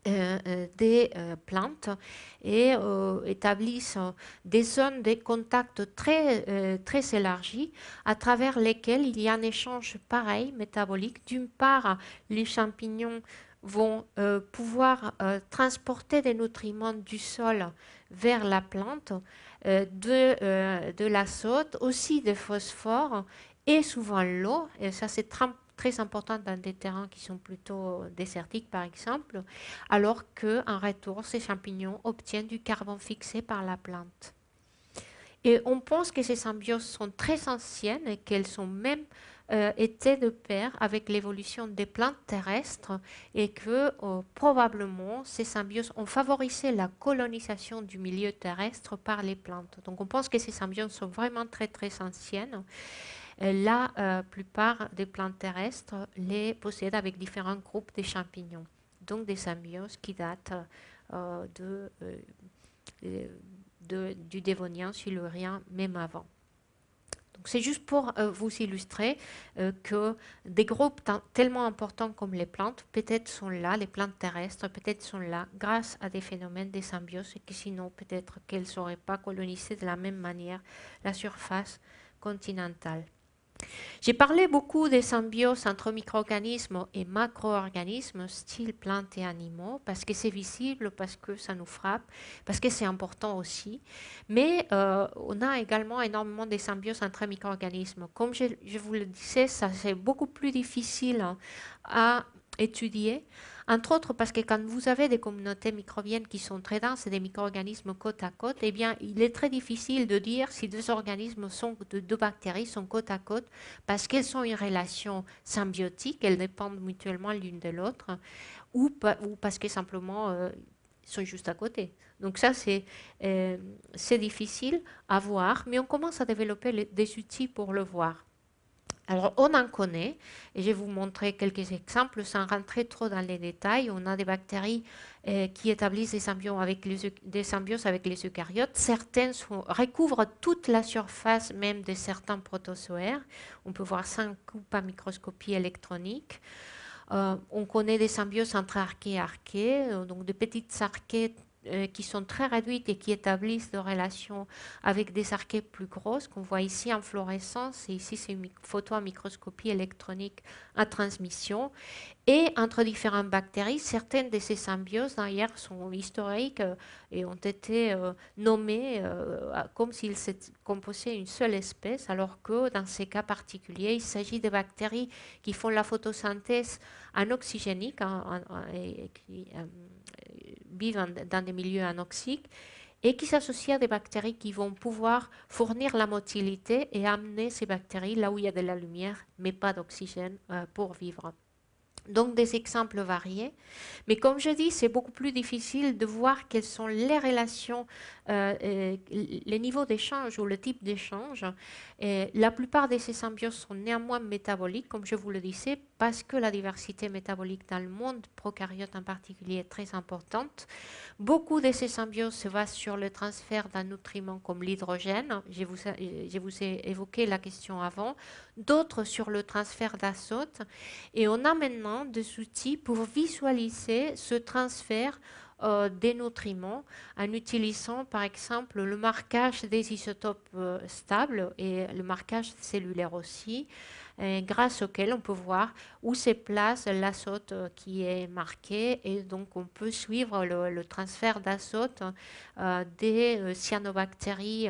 euh, euh, des euh, plantes et établissent des zones de contact très, très élargies à travers lesquelles il y a un échange pareil métabolique. D'une part, les champignons vont pouvoir transporter des nutriments du sol vers la plante, de, de l'azote, aussi des phosphores et souvent l'eau. Et ça, c'est très important dans des terrains qui sont plutôt désertiques, par exemple, alors qu'en retour, ces champignons obtiennent du carbone fixé par la plante. Et on pense que ces symbioses sont très anciennes et qu'elles ont même euh, été de pair avec l'évolution des plantes terrestres et que euh, probablement ces symbioses ont favorisé la colonisation du milieu terrestre par les plantes. Donc on pense que ces symbioses sont vraiment très très anciennes la euh, plupart des plantes terrestres les possèdent avec différents groupes de champignons, donc des symbioses qui datent euh, euh, du Dévonien, silurien, même avant. C'est juste pour vous illustrer que des groupes tellement importants comme les plantes, peut-être sont là, les plantes terrestres, peut-être sont là grâce à des phénomènes symbioses, et que sinon peut-être qu'elles n'auraient pas colonisé de la même manière la surface continentale. J'ai parlé beaucoup des symbioses entre micro-organismes et macro-organismes, style plantes et animaux, parce que c'est visible, parce que ça nous frappe, parce que c'est important aussi. Mais euh, on a également énormément de symbioses entre micro-organismes. Comme je, je, vous le disais, ça c'est beaucoup plus difficile hein, à étudier entre autres parce que quand vous avez des communautés microbiennes qui sont très denses et des micro-organismes côte à côte, eh bien, il est très difficile de dire si deux organismes sont, de deux bactéries sont côte à côte parce qu'elles ont une relation symbiotique, elles dépendent mutuellement l'une de l'autre, ou, parce que simplement euh, sont juste à côté. Donc ça, euh, c'est difficile à voir, mais on commence à développer des outils pour le voir. Alors, on en connaît, et je vais vous montrer quelques exemples sans rentrer trop dans les détails. On a des bactéries euh, qui établissent des symbioses, avec les, eucaryotes. Certaines recouvrent toute la surface même de certains protozoaires. On peut voir cinq coups à microscopie électronique. Euh, on connaît des symbioses entre archées et archées, euh, donc de petites archées euh, qui sont très réduites et qui établissent des relations avec des archées plus grosses qu'on voit ici en fluorescence et ici c'est une photo en microscopie électronique à transmission et entre différentes bactéries certaines de ces symbioses d'ailleurs sont historiques euh, et ont été euh, nommées comme s'ils composaient une seule espèce alors que dans ces cas particuliers il s'agit de bactéries qui font la photosynthèse en et qui, vivent dans des milieux anoxiques et qui s'associent à des bactéries qui vont pouvoir fournir la motilité et amener ces bactéries là où il y a de la lumière, mais pas d'oxygène euh, pour vivre. Donc des exemples variés. Mais comme je dis, c'est beaucoup plus difficile de voir quelles sont les relations euh, les niveaux d'échange ou le type d'échange. La plupart de ces symbioses sont néanmoins métaboliques, comme je vous le disais, parce que la diversité métabolique dans le monde prokaryote en particulier est très importante. Beaucoup de ces symbioses se basent sur le transfert d'un nutriment comme l'hydrogène. Je vous, je vous ai évoqué la question avant. D'autres sur le transfert d'azote. Et on a maintenant des outils pour visualiser ce transfert euh, des nutriments en utilisant par exemple le marquage des isotopes euh, stables et le marquage cellulaire aussi, grâce auquel on peut voir où se place l'azote euh, qui est marqué et donc on peut suivre le, transfert d'azote des cyanobactéries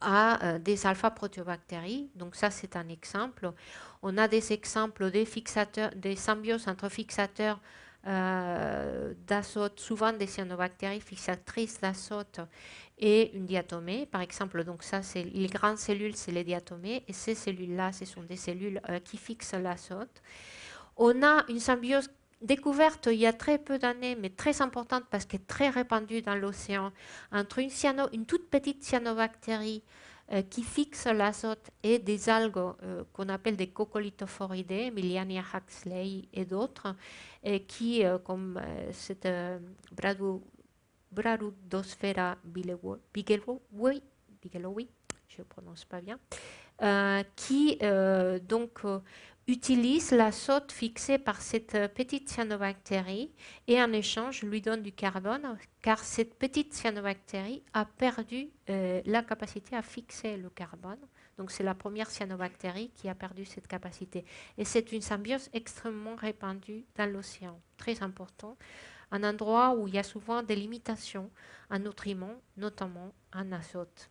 à des alpha proteobactéries Donc ça, c'est un exemple. On a des exemples des, fixateurs, des symbioses entre fixateurs euh, d'azote, souvent des cyanobactéries fixatrices d'azote et une diatomée, par exemple. Donc ça, c'est les grandes cellules, c'est les diatomées, et ces cellules-là, ce sont des cellules euh, qui fixent l'azote. On a une symbiose découverte il y a très peu d'années, mais très importante parce qu'elle est très répandue dans l'océan, entre une, cyano, une toute petite cyanobactérie euh, qui fixent l'azote et des algues euh, qu'on appelle des coccolithophoridés, Miliania Huxley et d'autres, qui, euh, comme cette Bradudosphera bigelowi, bigelowi, je ne prononce pas bien, qui donc utilise l'azote fixé fixée par cette euh, petite cyanobactérie et en échange lui donne du carbone car cette petite cyanobactérie a perdu euh, la capacité à fixer le carbone. Donc c'est la première cyanobactérie qui a perdu cette capacité. Et c'est une symbiose extrêmement répandue dans l'océan, très important, un endroit où il y a souvent des limitations en nutriments, notamment en azote.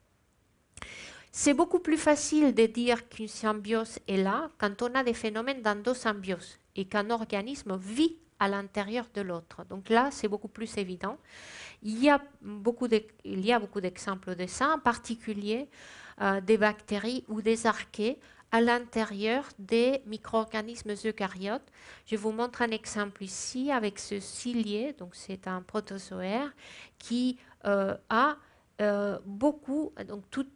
C'est beaucoup plus facile de dire qu'une symbiose est là quand on a des phénomènes d'endosymbiose et qu'un organisme vit à l'intérieur de l'autre. Donc là, c'est beaucoup plus évident. Il y a beaucoup d'exemples de, ça, en particulier euh, des bactéries ou des archées à l'intérieur des micro-organismes eucaryotes. Je vous montre un exemple ici avec ce cilier. donc c'est un protozoaire qui euh, a euh, beaucoup, donc tout,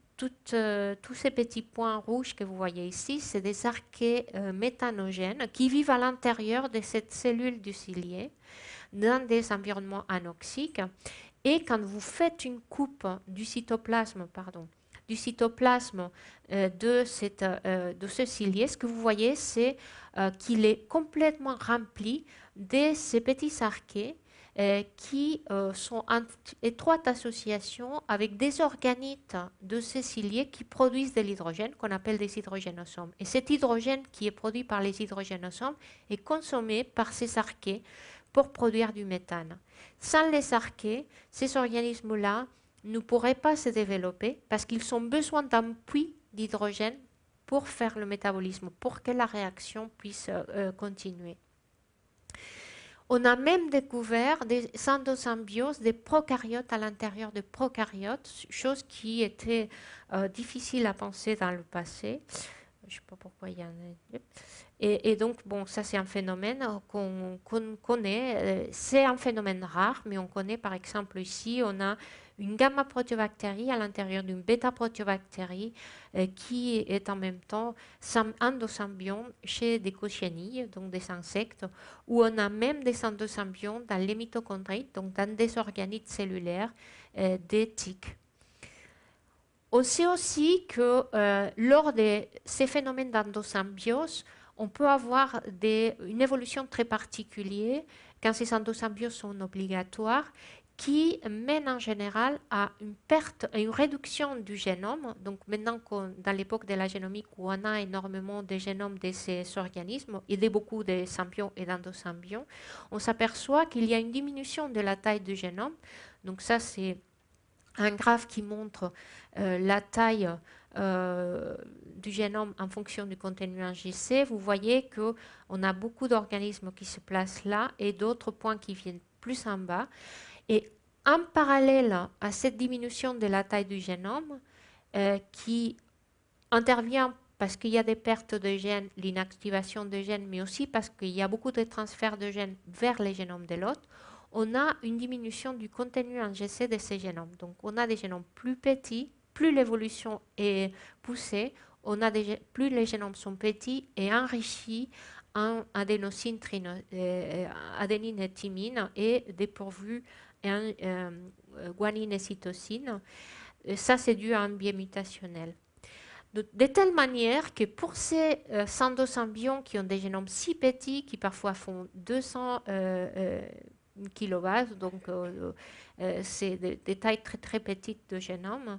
euh, tous ces petits points rouges que vous voyez ici, c'est des archées euh, méthanogènes qui vivent à l'intérieur de cette cellule du cilié, dans des environnements anoxiques. Et quand vous faites une coupe du cytoplasme, pardon, du cytoplasme euh, de, cette, de ce cilié, ce que vous voyez, c'est qu'il est complètement rempli de ces petits archées euh, qui euh, sont en étroite association avec des organites de ces ciliés qui produisent de l'hydrogène, qu'on appelle des hydrogénosomes. Et cet hydrogène qui est produit par les hydrogénosomes est consommé par ces archées pour produire du méthane. Sans les archées, ces organismes-là ne pourraient pas se développer parce qu'ils ont besoin d'un puits d'hydrogène pour faire le métabolisme, pour que la réaction puisse euh, continuer. On a même découvert des endosymbioses des prokaryotes à l'intérieur de prokaryotes, chose qui était euh, difficile à penser dans le passé. Je ne sais pas pourquoi il y en a Et, donc, bon, ça, c'est un phénomène qu'on connaît. Euh, c'est un phénomène rare, mais on connaît, par exemple, ici, on a une gamma-proteobactérie à l'intérieur d'une bêta-proteobactérie euh, qui est en même temps endosymbion chez des cochenilles, donc des insectes, où on a même des endosymbions dans les mitochondries, donc dans des organites cellulaires euh, des tiques. On sait aussi que euh, lors de ces phénomènes d'endosymbiose, on peut avoir une évolution très particulière quand ces endosymbioses sont obligatoires qui mène en général à une perte, et une réduction du génome. Donc maintenant, dans l'époque de la génomique où on a énormément de génomes de ces organismes et de beaucoup de sympions et d'endosymbions, on s'aperçoit qu'il y a une diminution de la taille du génome. Donc ça, c'est un graphe qui montre euh, la taille euh, du génome en fonction du contenu en GC. Vous voyez on a beaucoup d'organismes qui se placent là et d'autres points qui viennent plus en bas. Et en parallèle à cette diminution de la taille du génome, euh, qui intervient parce qu'il y a des pertes de gènes, l'inactivation de gènes, mais aussi parce qu'il y a beaucoup de transferts de gènes vers les génomes de l'autre, on a une diminution du contenu en GC de ces génomes. Donc on a des génomes plus petits, plus l'évolution est poussée, plus les génomes sont petits et enrichis en adénosine, euh, euh, adénine et thymine et dépourvus et euh, euh, guanine et cytosine. Euh, ça, c'est dû à un biais mutationnel. De, telle manière que pour ces euh, qui ont des génomes si petits, qui parfois font 200 kilobases, donc c'est des, tailles très très petites de génome,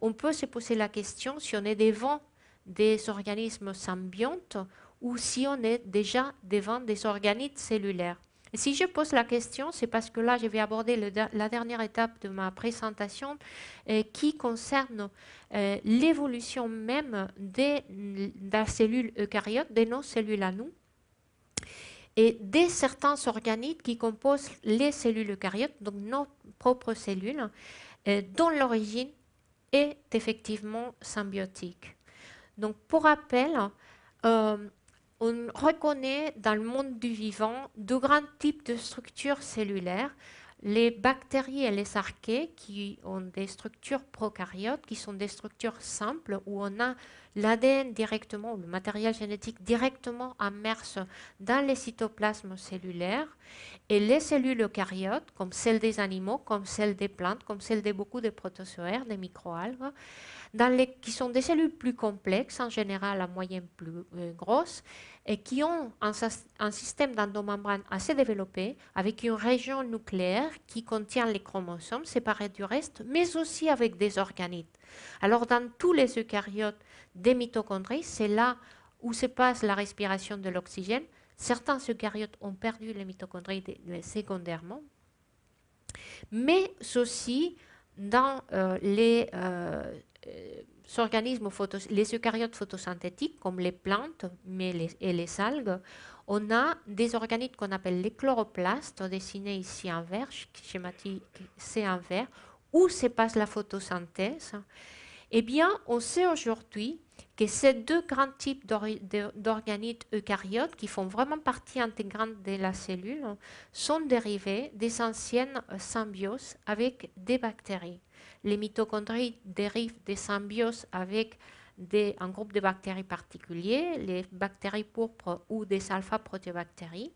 on peut se poser la question si on est devant des organismes symbiontes ou si on est déjà devant des organites cellulaires. Si je pose la question, c'est parce que là, je vais aborder la dernière étape de ma présentation euh, qui concerne euh, l'évolution même de la cellule eucaryote, de nos cellules à nous, et des certains organites qui composent les cellules eucaryotes, donc nos propres cellules, euh, dont l'origine est effectivement symbiotique. Donc, pour rappel, on reconnaît dans le monde du vivant deux grands types de structures cellulaires. Les bactéries et les archées qui ont des structures prokaryotes, qui sont des structures simples où on a l'ADN directement, le matériel génétique directement immerse dans les cytoplasmes cellulaires. Et les cellules eucaryotes, comme celles des animaux, comme celles des plantes, comme celles de beaucoup de protozoaires, des microalgues, qui sont des cellules plus complexes, en général à moyenne plus euh, grosse, et qui ont un, système d'endomembrane assez développé, avec une région nucléaire qui contient les chromosomes séparés du reste, mais aussi avec des organites. Alors dans tous les eucaryotes des mitochondries, c'est là où se passe la respiration de l'oxygène. Certains eucaryotes ont perdu les mitochondries secondairement, mais aussi dans euh, les euh, euh, les eucaryotes photosynthétiques, comme les plantes mais et les algues, on a des organites qu'on appelle les chloroplastes, dessinés ici en vert, schématique c'est en vert, où se passe la photosynthèse. Eh bien, on sait aujourd'hui que ces deux grands types d'organites eucaryotes, qui font vraiment partie intégrante de la cellule, sont dérivés des anciennes symbioses avec des bactéries les mitochondries dérivent des symbioses avec un groupe de bactéries particuliers, les bactéries pourpres ou des alpha-protéobactéries.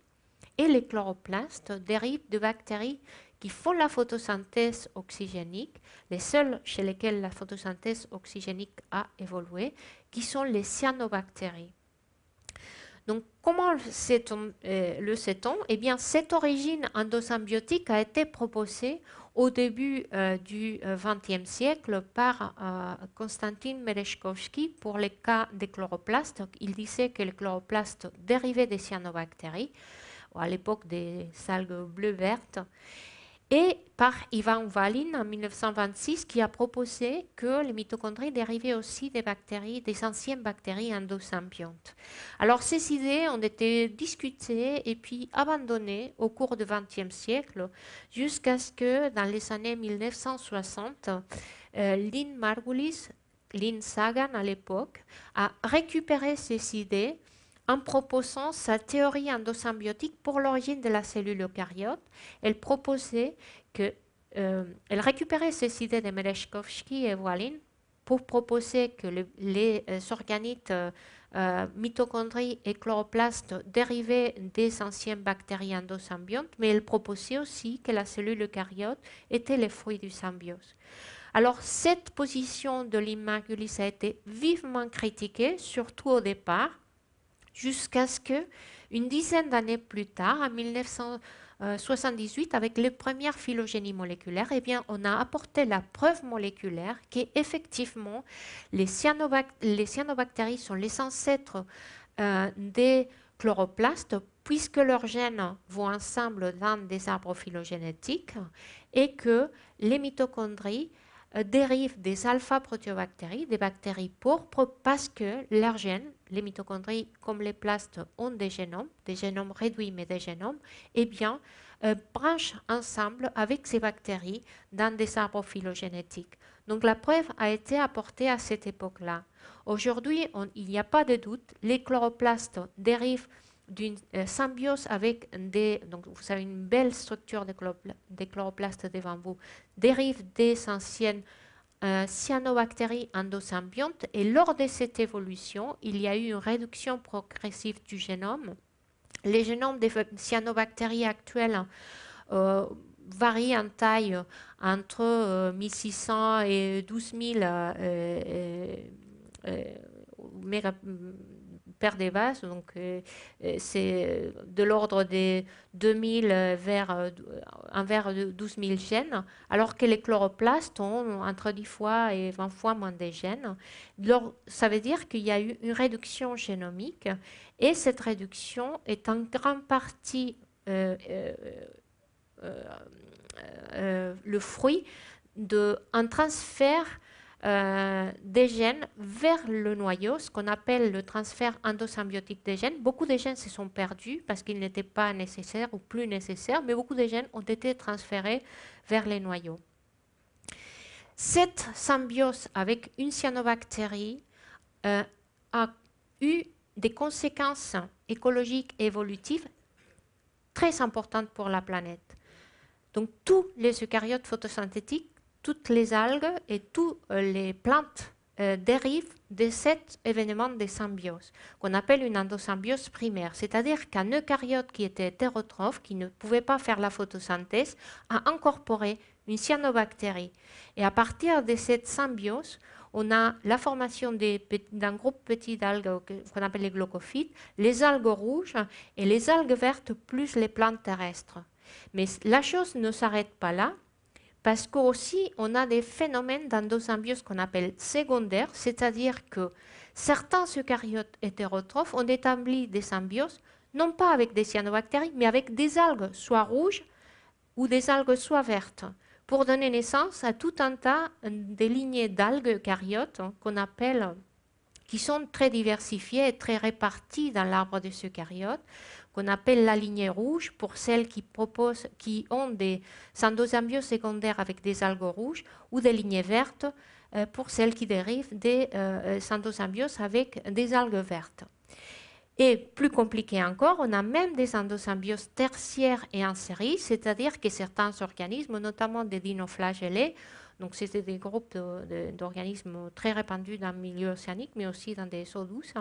Et les chloroplastes dérivent de bactéries qui font la photosynthèse oxygénique, les seules chez lesquelles la photosynthèse oxygénique a évolué, qui sont les cyanobactéries. Donc, comment euh, le sait-on Eh bien, cette origine endosymbiotique a été proposée au début euh, du XXe euh, siècle par euh, Konstantin pour les cas des chloroplastes. Il disait que les chloroplastes dérivaient des cyanobactéries, à l'époque des algues bleues-vertes, et par Ivan Valin en 1926 qui a proposé que les mitochondries dérivaient aussi des bactéries, des anciennes bactéries endosymbiontes. Alors ces idées ont été discutées et puis abandonnées au cours du XXe siècle jusqu'à ce que dans les années 1960, euh, Lynn Margulis, Lynn Sagan à l'époque, a récupéré ces idées en proposant sa théorie endosymbiotique pour l'origine de la cellule eucaryote, elle proposait que euh, elle récupérait ces idées de Mereshkovsky et Wallin pour proposer que les euh, organites euh, mitochondries et chloroplastes dérivaient des anciennes bactéries endosymbiontes, mais elle proposait aussi que la cellule eucaryote était le fruit du symbiose. Alors cette position de l'immaculis a été vivement critiquée, surtout au départ, jusqu'à ce que, une dizaine d'années plus tard, en 1978, avec les premières phylogénies moléculaires, eh bien, on a apporté la preuve moléculaire qu'effectivement, les, les, cyanobactéries sont les ancêtres euh, des chloroplastes puisque leurs gènes vont ensemble dans des arbres phylogénétiques et que les mitochondries euh, dérivent des alpha-protéobactéries, des bactéries pourpres, parce que leurs gènes, les mitochondries comme les plastes ont des génomes, des génomes réduits mais des génomes, et eh bien, euh, branchent ensemble avec ces bactéries dans des arbres phylogénétiques. Donc la preuve a été apportée à cette époque-là. Aujourd'hui, il n'y a pas de doute, les chloroplastes dérivent d'une euh, symbiose avec des, donc vous avez une belle structure des, chloroplastes devant vous, dérive des anciennes euh, cyanobactéries endosymbiontes. Et lors de cette évolution, il y a eu une réduction progressive du génome. Les génomes des cyanobactéries actuelles euh, varient en taille entre 1600 et 12 000 des vases. Donc, euh, euh, c'est euh, de l'ordre des 2000 vers, 12 000 gènes, alors que les chloroplastes ont entre 10 fois et 20 fois moins de gènes. Donc ça veut dire qu'il y a eu une réduction génomique et cette réduction est en grande partie le fruit d'un transfert euh, des gènes vers le noyau, ce qu'on appelle le transfert endosymbiotique des gènes. Beaucoup de gènes se sont perdus parce qu'ils n'étaient pas nécessaires ou plus nécessaires, mais beaucoup de gènes ont été transférés vers les noyaux. Cette symbiose avec une cyanobactérie euh, a eu des conséquences écologiques et évolutives très importantes pour la planète. Donc tous les eucaryotes photosynthétiques toutes les algues et toutes euh, les plantes euh, dérivent de cet événement de symbiose, qu'on appelle une endosymbiose primaire, c'est-à-dire qu'un eucaryote qui était hétérotrophe, qui ne pouvait pas faire la photosynthèse, a incorporé une cyanobactérie. Et à partir de cette symbiose, on a la formation d'un groupe petit d'algues euh, qu'on appelle les glaucophytes, les algues rouges et les algues vertes plus les plantes terrestres. Mais la chose ne s'arrête pas là, parce qu'aussi, on a des phénomènes d'endosymbiose qu'on appelle secondaires, c'est-à-dire que certains eucaryotes hétérotrophes ont établi des symbioses, non pas avec des cyanobactéries, mais avec des algues, soit rouges ou des algues soit vertes, pour donner naissance à tout un tas de lignées d'algues eucaryotes hein, qu'on appelle qui sont très diversifiées et très réparties dans l'arbre des eucaryotes qu'on appelle la lignée rouge pour celles qui, qui ont des endosymbioses secondaires avec des algues rouges ou des lignées vertes euh, pour celles qui dérivent des endosymbioses euh, euh, avec des algues vertes. Et plus compliqué encore, on a même des endosymbioses tertiaires et en série, c'est-à-dire que certains organismes, notamment des dinoflagellés, donc, c'était des groupes d'organismes très répandus dans le milieu océanique, mais aussi dans des eaux douces.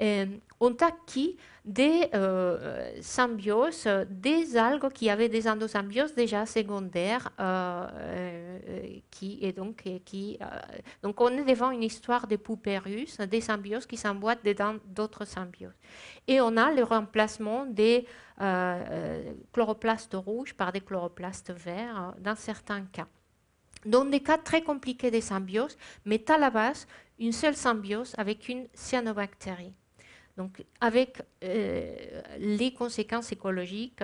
On ont acquis des euh, symbioses, des algues qui avaient des endosymbioses déjà secondaires, euh, euh, qui, et donc, qui, donc on est devant une histoire des poupérus, des symbioses qui s'emboîtent dans d'autres symbioses. Et on a le remplacement des chloroplastes rouges par des chloroplastes verts dans certains cas. Donc des cas très compliqués des symbioses, mais à la base une seule symbiose avec une cyanobactérie. Donc avec euh, les conséquences écologiques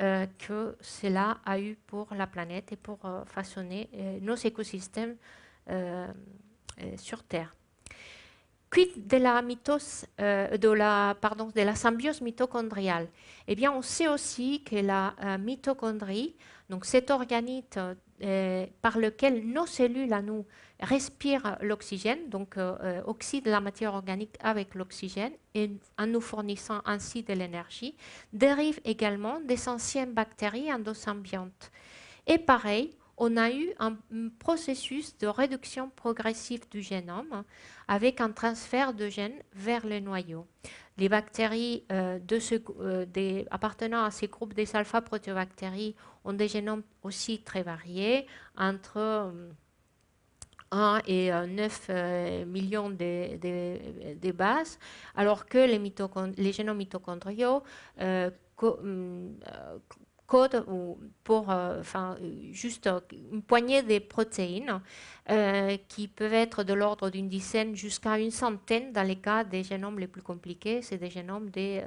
euh, que cela a eu pour la planète et pour euh, façonner nos écosystèmes sur Terre. Quid de la, de la, de la symbiose mitochondriale Eh bien, on sait aussi que la mitochondrie, donc cet organite euh, par lequel nos cellules à nous respirent l'oxygène, donc oxydent euh, euh, oxyde la matière organique avec l'oxygène, et en nous fournissant ainsi de l'énergie, dérivent également des anciennes bactéries endosymbiantes. Et pareil, on a eu un processus de réduction progressive du génome avec un transfert de gènes vers le noyau. Les bactéries euh, euh, appartenant à ces groupes des alpha proteobactéries ont des génomes aussi très variés, entre 1 euh, et 9 millions de, bases, alors que les, les génomes mitochondriaux hum, code pour euh, enfin, juste euh, une poignée de protéines euh, qui peuvent être de l'ordre d'une dizaine jusqu'à une centaine dans les cas des génomes les plus compliqués. C'est des génomes des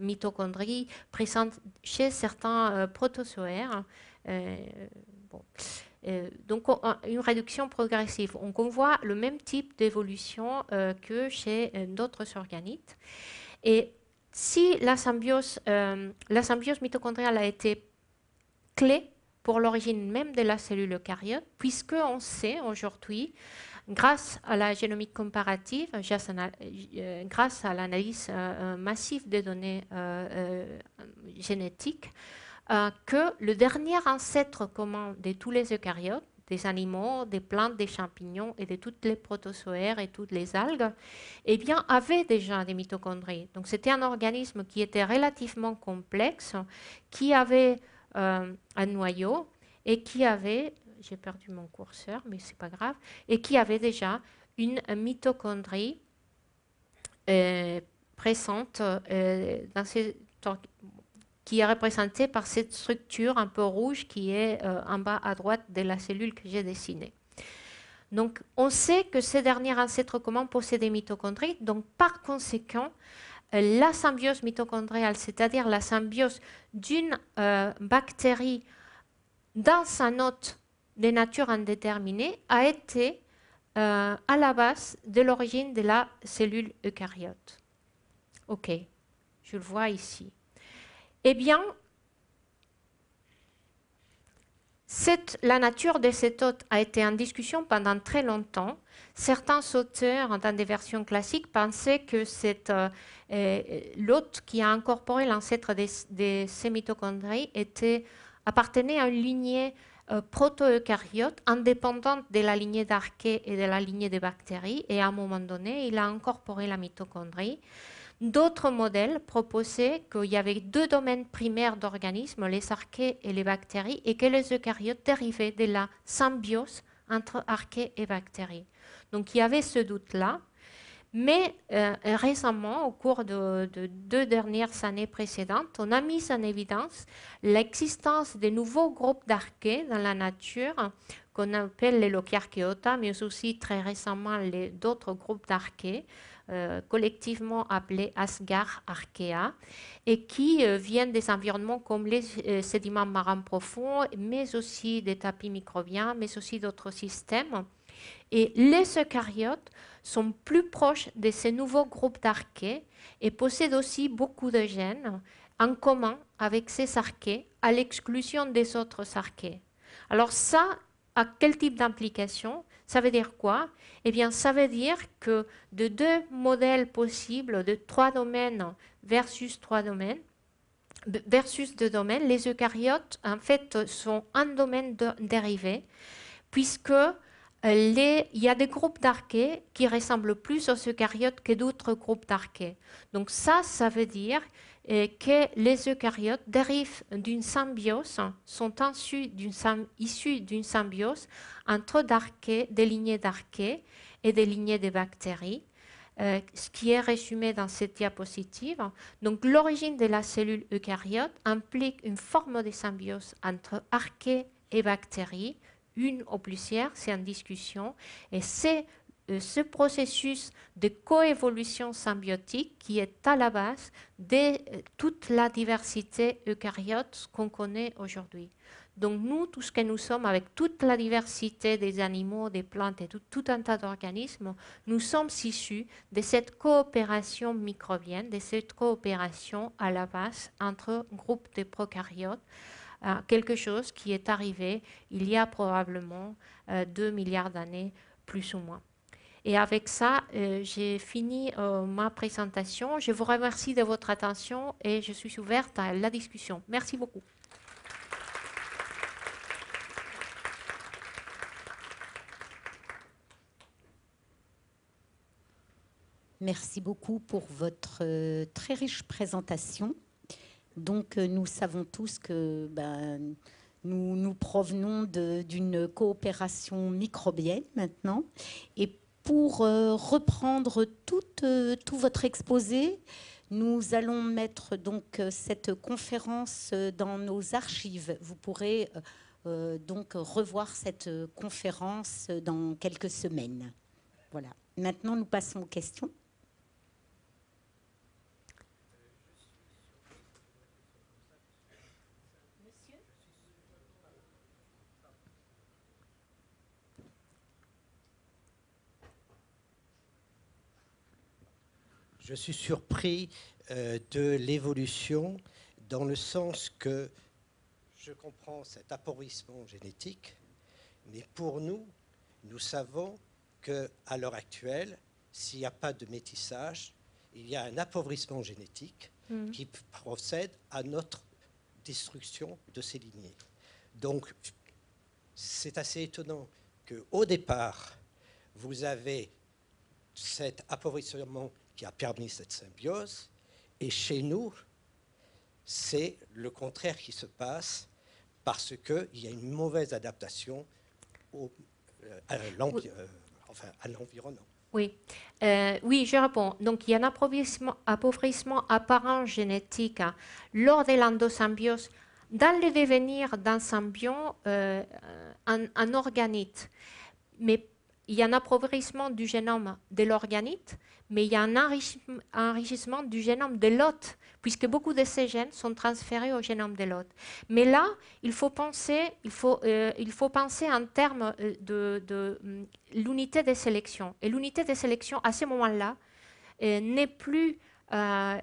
mitochondries présentes chez certains protozoaires. donc, une réduction progressive. on voit le même type d'évolution que chez d'autres organites. Et si la symbiose, euh, la symbiose mitochondriale a été clé pour l'origine même de la cellule eucaryote, puisque on sait aujourd'hui, grâce à la génomique comparative, euh, euh, grâce à l'analyse massive des données génétiques, que le dernier ancêtre commun de tous les eucaryotes, des animaux, des plantes, des champignons et de toutes les protozoaires et toutes les algues, eh bien, déjà des mitochondries. Donc c'était un organisme qui était relativement complexe, qui avait euh, un noyau et qui avait, j'ai perdu mon curseur, mais c'est pas grave, et qui avait déjà une mitochondrie euh, présente euh, dans ces qui est représenté par cette structure un peu rouge qui est euh, en bas à droite de la cellule que j'ai dessinée. Donc, on sait que ces derniers ancêtres communs possèdent des mitochondries. Donc, par conséquent, euh, la symbiose mitochondriale, c'est-à-dire la symbiose d'une euh, bactérie dans sa note de nature indéterminée, a été à la base de l'origine de la cellule eucaryote. OK, je le vois ici. Eh bien, la nature de cet hôte a été en discussion pendant très longtemps. Certains auteurs, dans des versions classiques, pensaient que euh, euh, l'hôte qui a incorporé l'ancêtre des, de ces mitochondries était, appartenait à une lignée euh, proto-eucaryote indépendante de la lignée d'archées et de la lignée des bactéries. Et à un moment donné, il a incorporé la mitochondrie. D'autres modèles proposaient qu'il y avait deux domaines primaires d'organismes, les archées et les bactéries, et que les eucaryotes dérivaient de la symbiose entre archées et bactéries. Donc il y avait ce doute-là. Mais euh, récemment, au cours de, deux dernières années précédentes, on a mis en évidence l'existence de nouveaux groupes d'archées dans la nature, qu'on appelle les lochiarchéotas, mais aussi très récemment d'autres groupes d'archées, euh, collectivement appelés Asgard Archaea, et qui euh, viennent des environnements comme les euh, sédiments marins profonds, mais aussi des tapis microbiens, mais aussi d'autres systèmes. Et les eucaryotes sont plus proches de ces nouveaux groupes d'archées et possèdent aussi beaucoup de gènes en commun avec ces archées, à l'exclusion des autres archées. Alors ça, à quel type d'implication ça veut dire quoi Eh bien, ça veut dire que de deux modèles possibles, de trois domaines versus trois domaines, versus deux domaines, les eucaryotes, en fait, sont un domaine dérivé, puisque euh, les, il y a des groupes d'archées qui ressemblent plus aux eucaryotes que d'autres groupes d'archées. Donc ça, ça veut dire que les eucaryotes dérivent d'une symbiose, sont issus d'une symbiose entre des lignées d'archées et des lignées de bactéries, euh, ce qui est résumé dans cette diapositive. Donc l'origine de la cellule eucaryote implique une forme de symbiose entre archées et bactéries, une ou plusieurs, c'est en discussion, et c'est euh, ce processus de coévolution symbiotique qui est à la base de euh, toute la diversité eucaryote qu'on connaît aujourd'hui. Donc nous, tout ce que nous sommes, avec toute la diversité des animaux, des plantes et tout, un tas d'organismes, nous sommes issus de cette coopération microbienne, de cette coopération à la base entre groupes de prokaryotes, euh, quelque chose qui est arrivé il y a probablement 2 milliards d'années, plus ou moins. Et avec ça, euh, j'ai fini euh, ma présentation. Je vous remercie de votre attention et je suis ouverte à la discussion. Merci beaucoup. Merci beaucoup pour votre euh, très riche présentation. Donc, nous savons tous que ben, nous, nous provenons d'une coopération microbienne maintenant. Et pour euh, reprendre tout, euh, tout, votre exposé, nous allons mettre donc euh, cette conférence dans nos archives. Vous pourrez donc revoir cette conférence dans quelques semaines. Voilà. Maintenant, nous passons aux questions. je suis surpris euh, de l'évolution dans le sens que je comprends cet appauvrissement génétique, mais pour nous, nous savons qu'à l'heure actuelle, s'il n'y a pas de métissage, il y a un appauvrissement génétique mm. qui procède à notre destruction de ces lignées. Donc, c'est assez étonnant qu'au départ, vous avez cet appauvrissement qui a permis cette symbiose. Et chez nous, c'est le contraire qui se passe parce qu'il y a une mauvaise adaptation au, euh, euh, à l'environnement. Oui. Euh, oui, je réponds. Donc, il y a un appauvrissement, appauvrissement apparent génétique hein. lors de l'endosymbiose dans le devenir d'un symbion, un, un organite. Mais il y a un appauvrissement du génome de l'organite, mais il y a un enrichissement du génome de l'hôte, puisque beaucoup de ces gènes sont transférés au génome de l'hôte. Mais là, il faut penser, il faut, euh, il faut penser en termes euh, de, mm, l'unité de sélection. Et l'unité de sélection, à ce moment-là, euh, n'est plus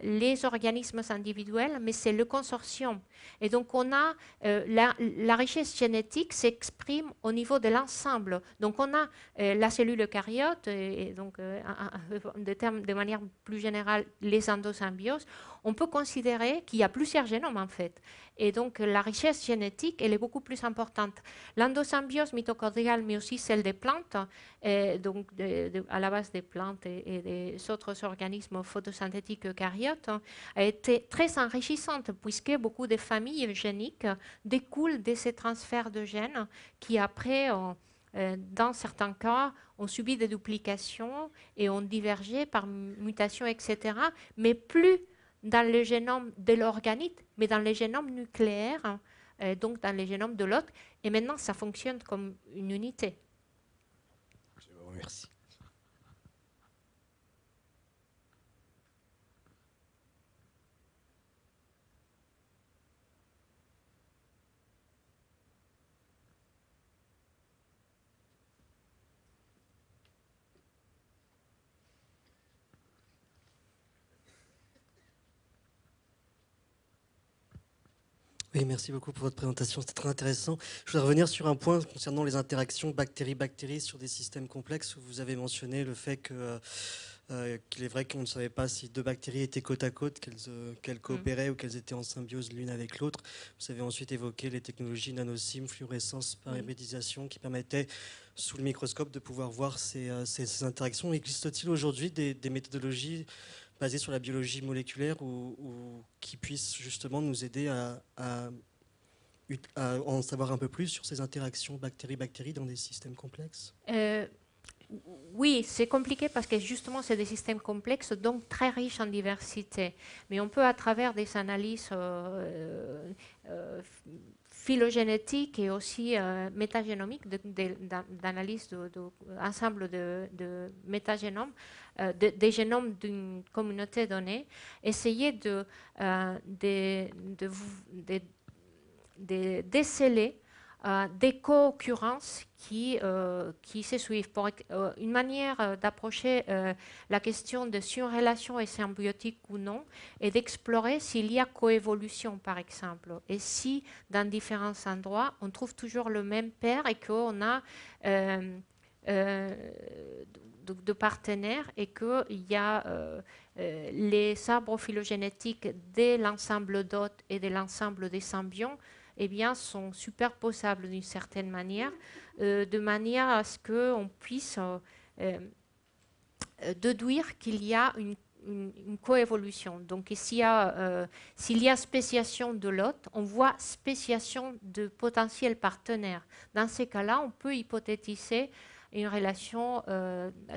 les organismes individuels, mais c'est le consortium et donc, on a euh, la, richesse génétique s'exprime au niveau de l'ensemble. Donc, on a euh, la cellule eucaryote, et, donc, euh, de, terme, de, manière plus générale, les endosymbioses. On peut considérer qu'il y a plusieurs génomes, en fait. Et donc, la richesse génétique, elle est beaucoup plus importante. L'endosymbiose mitochondriale, mais aussi celle des plantes, donc à la base des plantes et, des autres organismes photosynthétiques eucaryotes, a été très enrichissante, puisque beaucoup famille génique découle de ces transferts de gènes qui après, euh, euh, dans certains cas, ont subi des duplications et ont divergé par mutation, etc. Mais plus dans le génome de l'organite, mais dans le génome nucléaire, euh, donc dans le génome de l'autre. Et maintenant, ça fonctionne comme une unité. Je Oui, merci beaucoup pour votre présentation, c'était très intéressant. Je voudrais revenir sur un point concernant les interactions bactéries-bactéries sur des systèmes complexes. Où vous avez mentionné le fait que... Euh, euh, qu'il est vrai qu'on ne savait pas si deux bactéries étaient côte à côte, qu'elles euh, mm. coopéraient ou qu'elles étaient en symbiose l'une avec l'autre. Vous avez ensuite évoqué les technologies nanosim, fluorescence, mm. paramétisation, qui permettaient sous le microscope de pouvoir voir ces, interactions. Existe-t-il aujourd'hui des, méthodologies basée sur la biologie moléculaire ou, qui puisse justement nous aider à, en savoir un peu plus sur ces interactions bactéries-bactéries dans des systèmes complexes euh, Oui, c'est compliqué parce que justement, c'est des systèmes complexes, donc très riches en diversité. Mais on peut, à travers des analyses... Euh, euh, phylogénétique et aussi euh, métagénomique, d'analyse d'ensemble de, de, métagénomes, euh, des génomes d'une communauté donnée, essayer de, euh, de, déceler euh, des co-occurrences qui, euh, qui se suivent. Euh, une manière d'approcher la question de si une relation est symbiotique ou non est d'explorer s'il y a coévolution, par exemple, et si dans différents endroits, on trouve toujours le même père et qu'on a... Euh, de, partenaires et qu'il y a les arbres phylogénétiques de l'ensemble d'hôtes et de l'ensemble des symbions eh bien, sont superposables d'une certaine manière, euh, de manière à ce qu'on puisse euh, euh, déduire qu'il y a une, coévolution. Donc, s'il y, y, a spéciation de l'hôte, on voit spéciation de potentiels partenaires. Dans ces cas-là, on peut hypothétiser une relation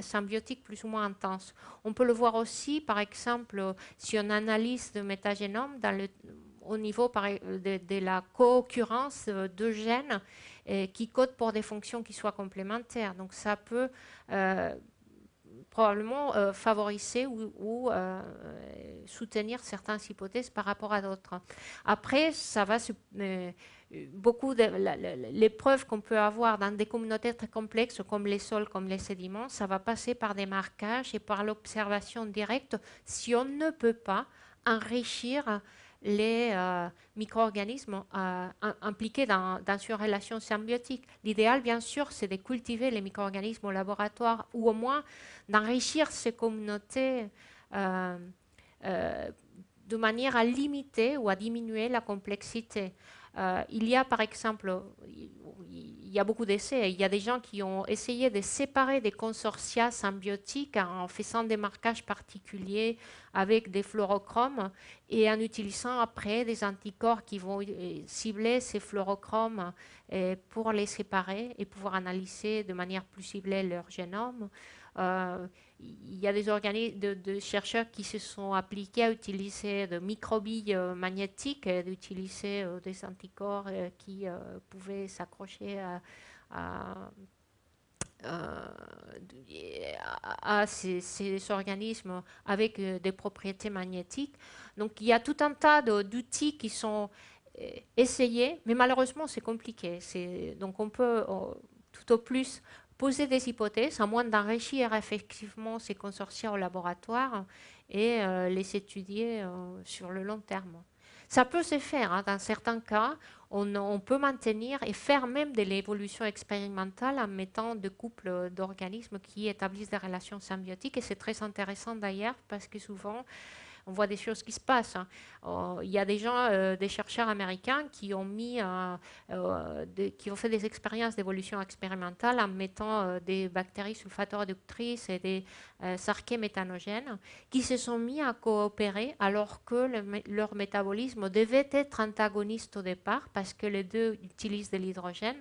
symbiotique plus ou moins intense. On peut le voir aussi, par exemple, si on analyse le métagénome, dans le, au niveau e-, de, la co-occurrence euh, de gènes euh, qui codent pour des fonctions qui soient complémentaires. Donc ça peut euh, probablement favoriser ou, soutenir certaines hypothèses par rapport à d'autres. Après, ça va beaucoup de les preuves qu'on peut avoir dans des communautés très complexes comme les sols, comme les sédiments, ça va passer par des marquages et par l'observation directe si on ne peut pas enrichir les euh, micro-organismes euh, impliqués dans, dans, une relation symbiotique. L'idéal, bien sûr, c'est de cultiver les micro-organismes au laboratoire ou au moins d'enrichir ces communautés euh, de manière à limiter ou à diminuer la complexité. Euh, il y a par exemple, il y a beaucoup d'essais, il y a des gens qui ont essayé de séparer des consortia symbiotiques en faisant des marquages particuliers avec des fluorochromes et en utilisant après des anticorps qui vont euh, cibler ces fluorochromes euh, pour les séparer et pouvoir analyser de manière plus ciblée leur génome. Euh, il y a des de, chercheurs qui se sont appliqués à utiliser des microbilles euh, magnétiques et d'utiliser euh, des anticorps qui pouvaient s'accrocher à, ces, organismes avec des propriétés magnétiques. Donc il y a tout un tas d'outils qui sont essayés, mais malheureusement c'est compliqué. Donc on peut tout au plus poser des hypothèses, à moins d'enrichir effectivement ces consortia au laboratoire et euh, les étudier euh, sur le long terme. Ça peut se faire. Hein. Dans certains cas, on, on, peut maintenir et faire même de l'évolution expérimentale en mettant des couples euh, d'organismes qui établissent des relations symbiotiques. Et c'est très intéressant d'ailleurs parce que souvent, on voit des choses qui se passent. Hein. Oh, il y a des gens, euh, des chercheurs américains qui ont mis, euh, euh, qui ont fait des expériences d'évolution expérimentale en mettant des bactéries sulfato reductrices et des sarqués méthanogènes qui se sont mis à coopérer alors que leur métabolisme devait être antagoniste au départ parce que les deux utilisent de l'hydrogène.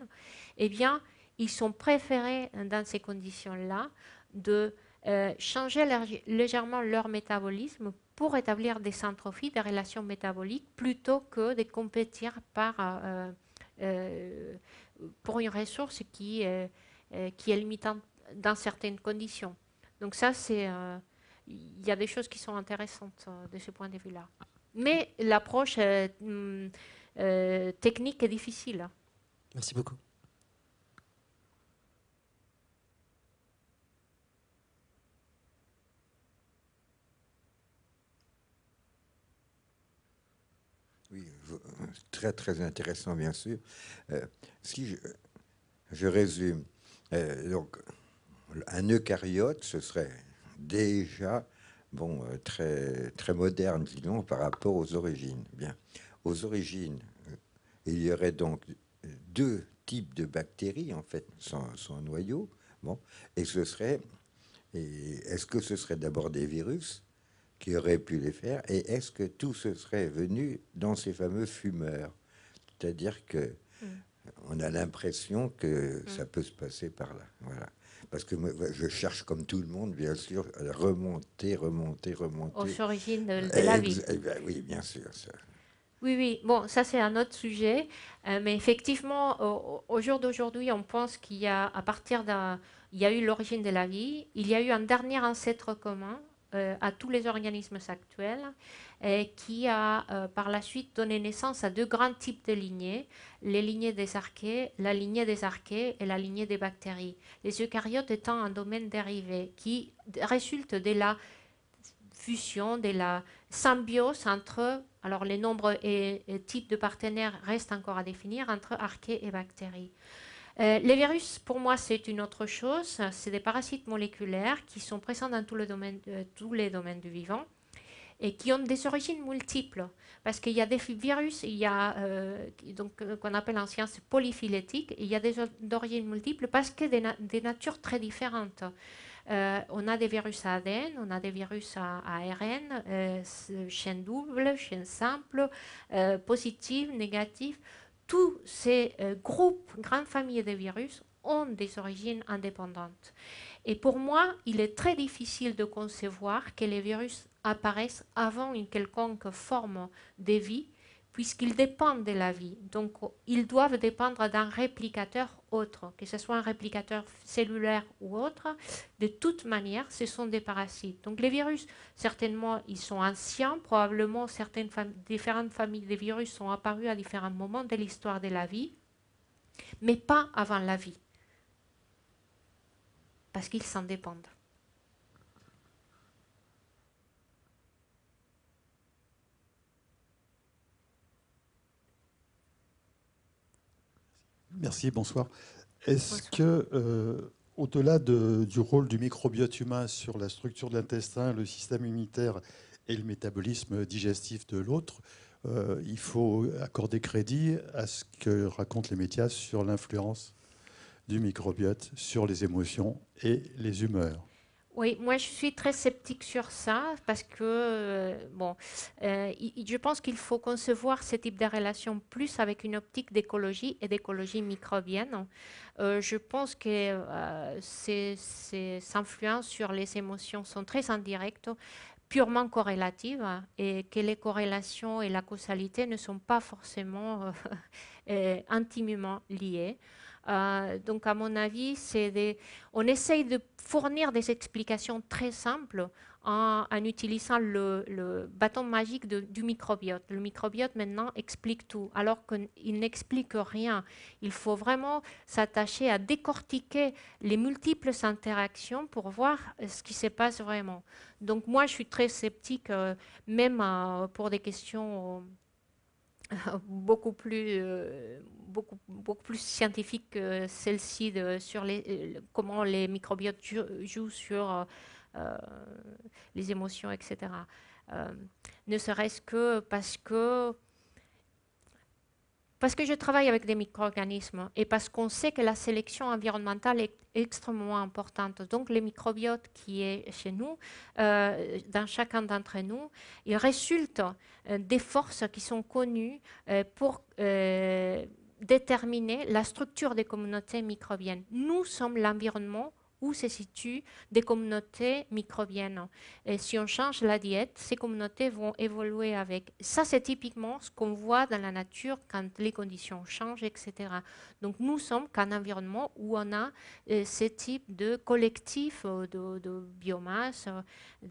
Eh bien, ils sont préférés dans ces conditions-là de changer légèrement leur métabolisme pour établir des centrophies, des relations métaboliques, plutôt que de compétir par, euh, euh, pour une ressource qui, euh, qui est limitante dans certaines conditions. Donc ça, c'est il y a des choses qui sont intéressantes de ce point de vue-là. Mais l'approche hum, technique est difficile. Merci beaucoup. très, très intéressant, bien sûr. Euh, si je, résume, euh, donc, un eucaryote, ce serait déjà bon, euh, très, très moderne, disons, par rapport aux origines. Eh bien. Aux origines, il y aurait donc deux types de bactéries, en fait, sans, sans noyau. Bon, et ce serait. Est-ce que ce serait d'abord des virus qui aurait pu les faire et est-ce que tout ce serait venu dans ces fameux fumeurs C'est-à-dire que mm. on a l'impression que mm. ça peut se passer par là. Voilà. Parce que moi, je cherche, comme tout le monde, bien sûr, à remonter, remonter, remonter. Aux origines de la vie. Eh ben oui, bien sûr. Oui, oui. Bon, ça, c'est un autre sujet. Euh, mais effectivement, au, au jour d'aujourd'hui, on pense qu'il y a, à partir d'un. Il y a eu l'origine de la vie. Il y a eu un dernier ancêtre commun, euh, à tous les organismes actuels et qui a euh, par la suite donné naissance à deux grands types de lignées, les lignées des archées, la lignée des archées et la lignée des bactéries. Les eucaryotes étant un domaine dérivé qui résulte de la fusion, de la symbiose entre, alors les nombres et, types de partenaires restent encore à définir, entre archées et bactéries. Euh, les virus, pour moi, c'est une autre chose. C'est des parasites moléculaires qui sont présents dans tout le domaine, euh, tous les domaines du vivant et qui ont des origines multiples. Parce qu'il y a des virus, il y a, euh, donc, qu'on appelle en science polyphylétique, il y a des origines multiples parce que des, natures très différentes. on a des virus à ADN, on a des virus à, ARN, chaîne double, chaîne simple, positive, négative tous ces euh, groupes, grandes familles de virus, ont des origines indépendantes. Et pour moi, il est très difficile de concevoir que les virus apparaissent avant une quelconque forme de vie puisqu'ils dépendent de la vie. Donc, euh, ils doivent dépendre d'un réplicateur autre, que ce soit un réplicateur cellulaire ou autre. De toute manière, ce sont des parasites. Donc, les virus, certainement, ils sont anciens. Probablement, certaines différentes familles de virus sont apparues à différents moments de l'histoire de la vie, mais pas avant la vie, parce qu'ils s'en dépendent. Merci, bonsoir. Est-ce que, euh, au-delà du rôle du microbiote humain sur la structure de l'intestin, le système immunitaire et le métabolisme digestif de l'autre, euh, il faut accorder crédit à ce que racontent les médias sur l'influence du microbiote sur les émotions et les humeurs oui, moi je suis très sceptique sur ça parce que, euh, euh, je pense qu'il faut concevoir ce type de relation plus avec une optique d'écologie et d'écologie microbienne. Euh, je pense que ces, ces influences sur les émotions sont très indirectes purement corrélatives et que les corrélations et la causalité ne sont pas forcément intimement liées. Euh, donc, à mon avis, on essaye de fournir des explications très simples en, utilisant le, bâton magique du microbiote. Le microbiote, maintenant, explique tout, alors qu'il n'explique rien. Il faut vraiment s'attacher à décortiquer les multiples interactions pour voir ce qui se passe vraiment. Donc, moi, je suis très sceptique, euh, même euh, pour des questions beaucoup plus, euh, beaucoup, beaucoup plus scientifique que euh, celle-ci sur les, euh, comment les microbiotes jouent sur les émotions, etc. ne serait-ce que parce que parce que je travaille avec des micro-organismes et parce qu'on sait que la sélection environnementale est extrêmement importante. Donc, les microbiotes qui est chez nous, euh, dans chacun d'entre nous, il résulte euh, des forces qui sont connues euh, pour déterminer la structure des communautés microbiennes. Nous sommes l'environnement où se situent des communautés microbiennes. Et si on change la diète, ces communautés vont évoluer avec. Ça, c'est typiquement ce qu'on voit dans la nature quand les conditions changent, etc. Donc, nous sommes qu'un environnement où on a euh, ces ce type de collectif euh, de, biomasse.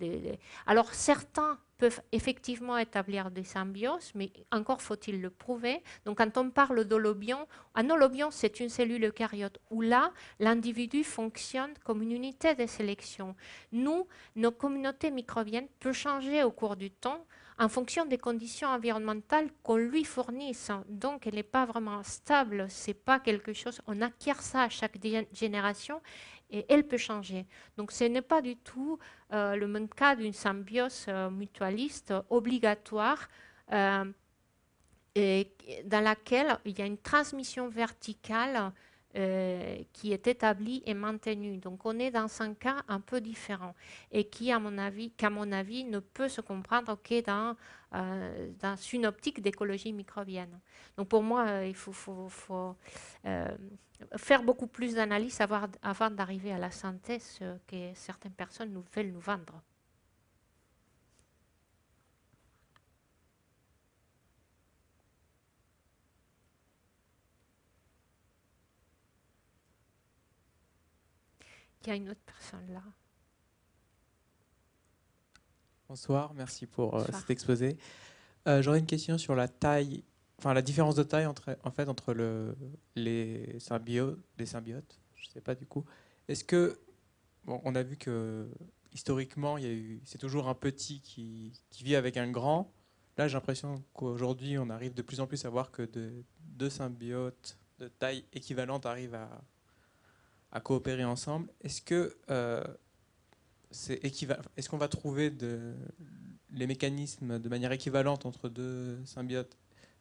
Euh, Alors, certains peuvent effectivement établir des symbioses, mais encore faut-il le prouver. Donc quand on parle d'holobion, un ah holobion c'est une cellule eucaryote où là, l'individu fonctionne comme une unité de sélection. Nous, nos communautés microbiennes peuvent changer au cours du temps en fonction des conditions environnementales qu'on lui fournit. Donc elle n'est pas vraiment stable, c'est pas quelque chose, on acquiert ça à chaque génération elle peut changer. Donc ce n'est pas du tout euh, le même cas d'une symbiose euh, mutualiste obligatoire euh, dans laquelle il y a une transmission verticale qui est établie et maintenue. Donc on est dans un cas un peu différent et qui, à mon avis, qu'à mon avis, ne peut se comprendre que dans euh, dans une optique d'écologie microbienne. Donc pour moi, euh, il faut, euh, faire beaucoup plus d'analyses avant, d'arriver à la synthèse que certaines personnes nous veulent nous vendre. Il y a une autre personne là. Bonsoir, merci pour euh, cet exposé. Euh, j'aurais une question sur la taille, enfin la différence de taille entre, en fait, entre le, les, symbiotes, les symbiotes, je sais pas du coup. Est-ce que, on a vu que historiquement, c'est toujours un petit qui, vit avec un grand. Là, j'ai l'impression qu'aujourd'hui, on arrive de plus en plus à voir que deux symbiotes de taille équivalente arrivent à, coopérer ensemble. Est-ce que euh, est-ce qu'on va trouver les mécanismes de manière équivalente entre deux symbiotes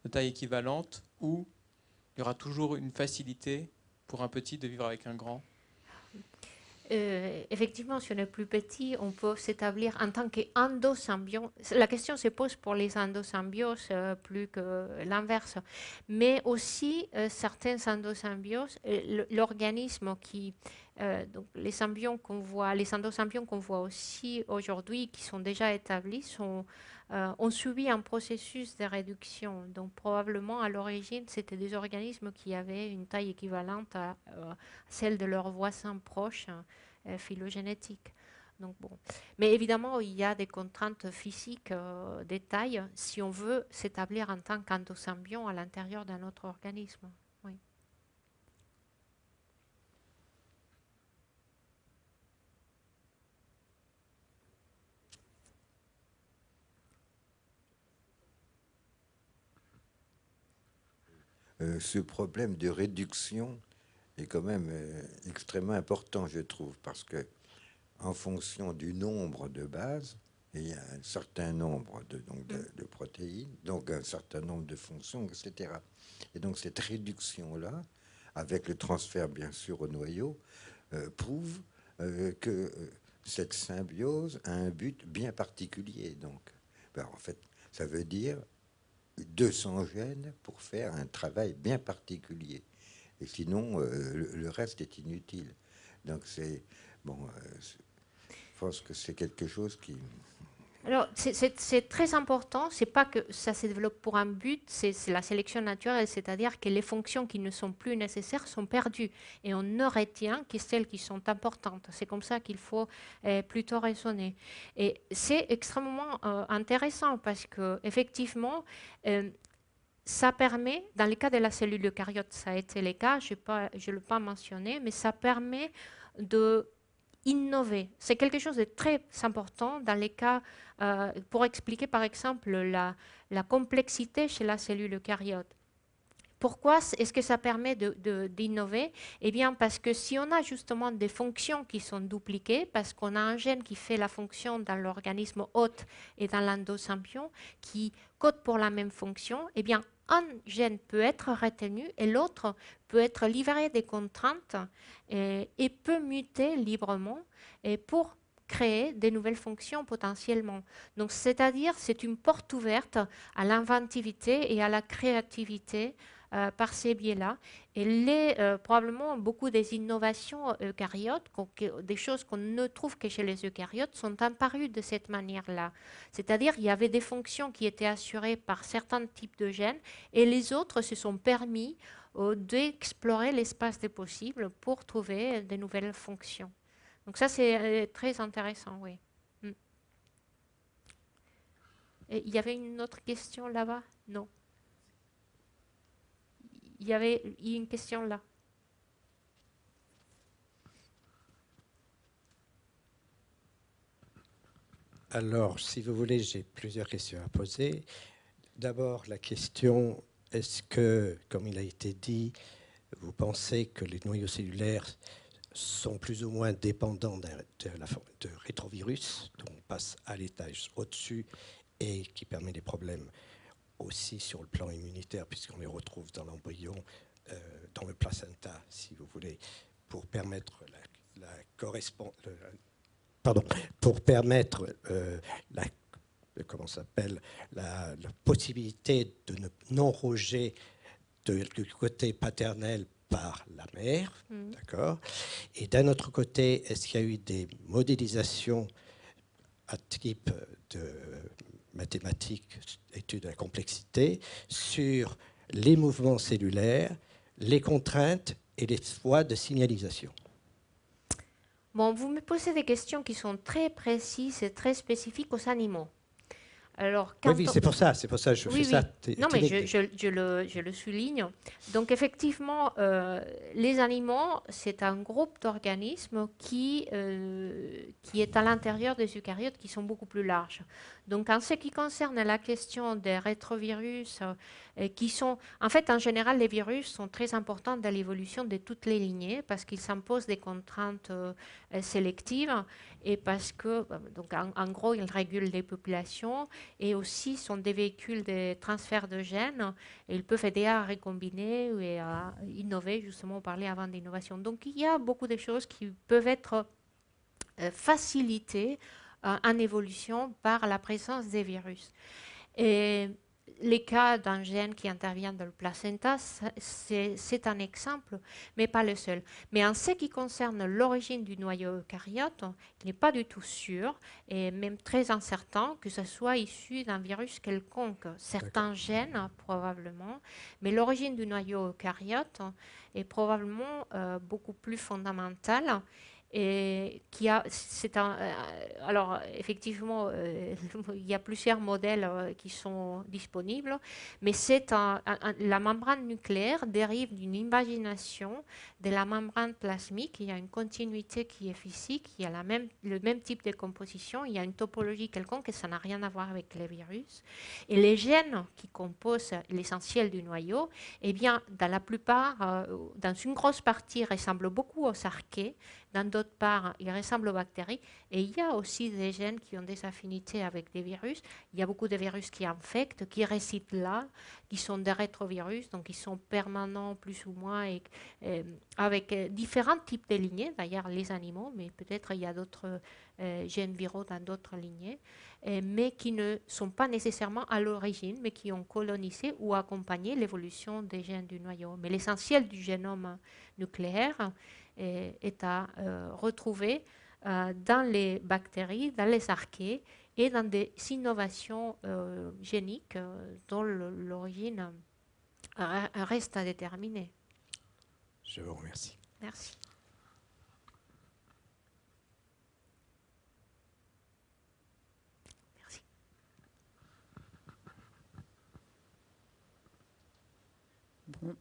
de taille équivalente ou il y aura toujours une facilité pour un petit de vivre avec un grand euh, effectivement, sur les plus petits, on peut s'établir en tant qu'endosymbiose. La question se pose pour les endosymbioses euh, plus que l'inverse. Mais aussi, euh, certains endosymbioses, euh, l'organisme qui... donc les symbions qu'on voit, les endosymbions qu'on voit aussi aujourd'hui, qui sont déjà établis, sont euh, ont subi un processus de réduction. Donc probablement à l'origine, c'était des organismes qui avaient une taille équivalente à euh, celle de leurs voisins proches euh, phylogénétiques. Mais évidemment, il y a des contraintes physiques, des tailles, si on veut s'établir en tant qu'endosymbion à l'intérieur d'un autre organisme. Euh, ce problème de réduction est quand même euh, extrêmement important, je trouve, parce que en fonction du nombre de bases, il y a un certain nombre de, donc de, mm. protéines, donc un certain nombre de fonctions, etc. Et donc cette réduction-là, avec le transfert bien sûr au noyau, euh, prouve que cette symbiose a un but bien particulier. Donc, ben, en fait, ça veut dire 200 gènes pour faire un travail bien particulier. Et sinon, euh, le, reste est inutile. Donc c'est bon. Euh, je pense que c'est quelque chose qui alors, c'est très important. C'est pas que ça se développe pour un but, c'est la sélection naturelle, c'est-à-dire que les fonctions qui ne sont plus nécessaires sont perdues et on ne retient que celles qui sont importantes. C'est comme ça qu'il faut euh, plutôt raisonner. Et c'est extrêmement euh, intéressant parce que effectivement. Euh, ça permet, dans le cas de la cellule eucaryote, ça a été le cas, je ne l'ai pas mentionné, mais ça permet de innover. C'est quelque chose de très important dans les cas, euh, pour expliquer par exemple la, complexité chez la cellule eucaryote. Pourquoi est-ce que ça permet d'innover Eh bien, parce que si on a justement des fonctions qui sont dupliquées, parce qu'on a un gène qui fait la fonction dans l'organisme hôte et dans l'endosymbion, qui code pour la même fonction, eh bien, un gène peut être retenu et l'autre peut être livré des contraintes euh, et, peut muter librement et pour créer des nouvelles fonctions potentiellement. Donc, c'est-à-dire, c'est une porte ouverte à l'inventivité et à la créativité euh, par ces biais-là. Et les, euh, probablement beaucoup des innovations eucaryotes, des choses qu'on ne trouve que chez les eucaryotes, sont apparues de cette manière-là. C'est-à-dire il y avait des fonctions qui étaient assurées par certains types de gènes et les autres se sont permis euh, d'explorer l'espace des possibles pour trouver des nouvelles fonctions. Donc ça, c'est très intéressant, oui. Mm. Il y avait une autre question là-bas Non. Il y avait une question là. Alors, si vous voulez, j'ai plusieurs questions à poser. D'abord, la question, est-ce que, comme il a été dit, vous pensez que les noyaux cellulaires sont plus ou moins dépendants de, la, de rétrovirus, dont on passe à l'étage au-dessus et qui permet des problèmes aussi sur le plan immunitaire, puisqu'on les retrouve dans l'embryon, euh, dans le placenta, si vous voulez, pour permettre la, Pardon, pour permettre euh, la, comment s'appelle, la, possibilité de non-rejet du côté paternel par la mère, mmh. d'accord Et d'un autre côté, est-ce qu'il y a eu des modélisations à type de mathématiques, études de la complexité, sur les mouvements cellulaires, les contraintes et les voies de signalisation. Bon, vous me posez des questions qui sont très précises et très spécifiques aux animaux oui, c'est pour ça, c'est pour ça que je fais ça. Non, mais je, le, souligne. Donc, effectivement, euh, les animaux, c'est un groupe d'organismes qui, euh, qui est à l'intérieur des eucaryotes qui sont beaucoup plus larges. Donc, en ce qui concerne la question des rétrovirus, euh, qui sont. En fait, en général, les virus sont très importants dans l'évolution de toutes les lignées parce qu'ils s'imposent des contraintes sélectives et parce que, bah, donc en, gros, ils régulent les populations et aussi sont des véhicules de transfert de gènes ils peuvent aider à recombiner et à innover, justement, on parlait avant d'innovation. Donc il y a beaucoup de choses qui peuvent être euh, facilitées euh, en évolution par la présence des virus les cas d'un gène qui intervient dans le placenta, c'est un exemple, mais pas le seul. Mais en ce qui concerne l'origine du noyau eucaryote, il n'est pas du tout sûr, et même très incertain, que ce soit issu d'un virus quelconque. Certains gènes, probablement, mais l'origine du noyau eucaryote est probablement euh, beaucoup plus fondamentale qui a, c'est un, euh, alors effectivement, euh, il y a plusieurs modèles euh, qui sont disponibles, mais c'est la membrane nucléaire dérive d'une imagination de la membrane plasmique. Il y a une continuité qui est physique, il y a la même, le même type de composition, il y a une topologie quelconque et ça n'a rien à voir avec les virus. Et les gènes qui composent l'essentiel du noyau, eh bien, dans la plupart, dans une grosse partie, ressemblent beaucoup aux archées dans d'autres parts, ils ressemblent aux bactéries. Et il y a aussi des gènes qui ont des affinités avec des virus. Il y a beaucoup de virus qui infectent, qui récitent là, qui sont des rétrovirus, donc qui sont permanents plus ou moins, et, euh, avec euh, différents types de lignées, d'ailleurs les animaux, mais peut-être il y a d'autres euh, gènes viraux dans d'autres lignées, mais qui ne sont pas nécessairement à l'origine, mais qui ont colonisé ou accompagné l'évolution des gènes du noyau. Mais l'essentiel du génome nucléaire, est, à euh, retrouver euh, dans les bactéries, dans les archées et dans des innovations euh, géniques dont l'origine reste à déterminer. Je vous remercie. Merci.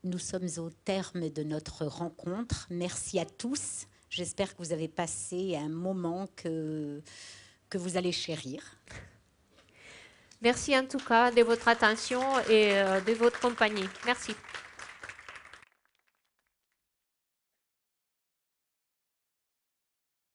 nous sommes au terme de notre rencontre. Merci à tous. J'espère que vous avez passé un moment que, que vous allez chérir. Merci en tout cas de votre attention et euh, de votre compagnie. Merci.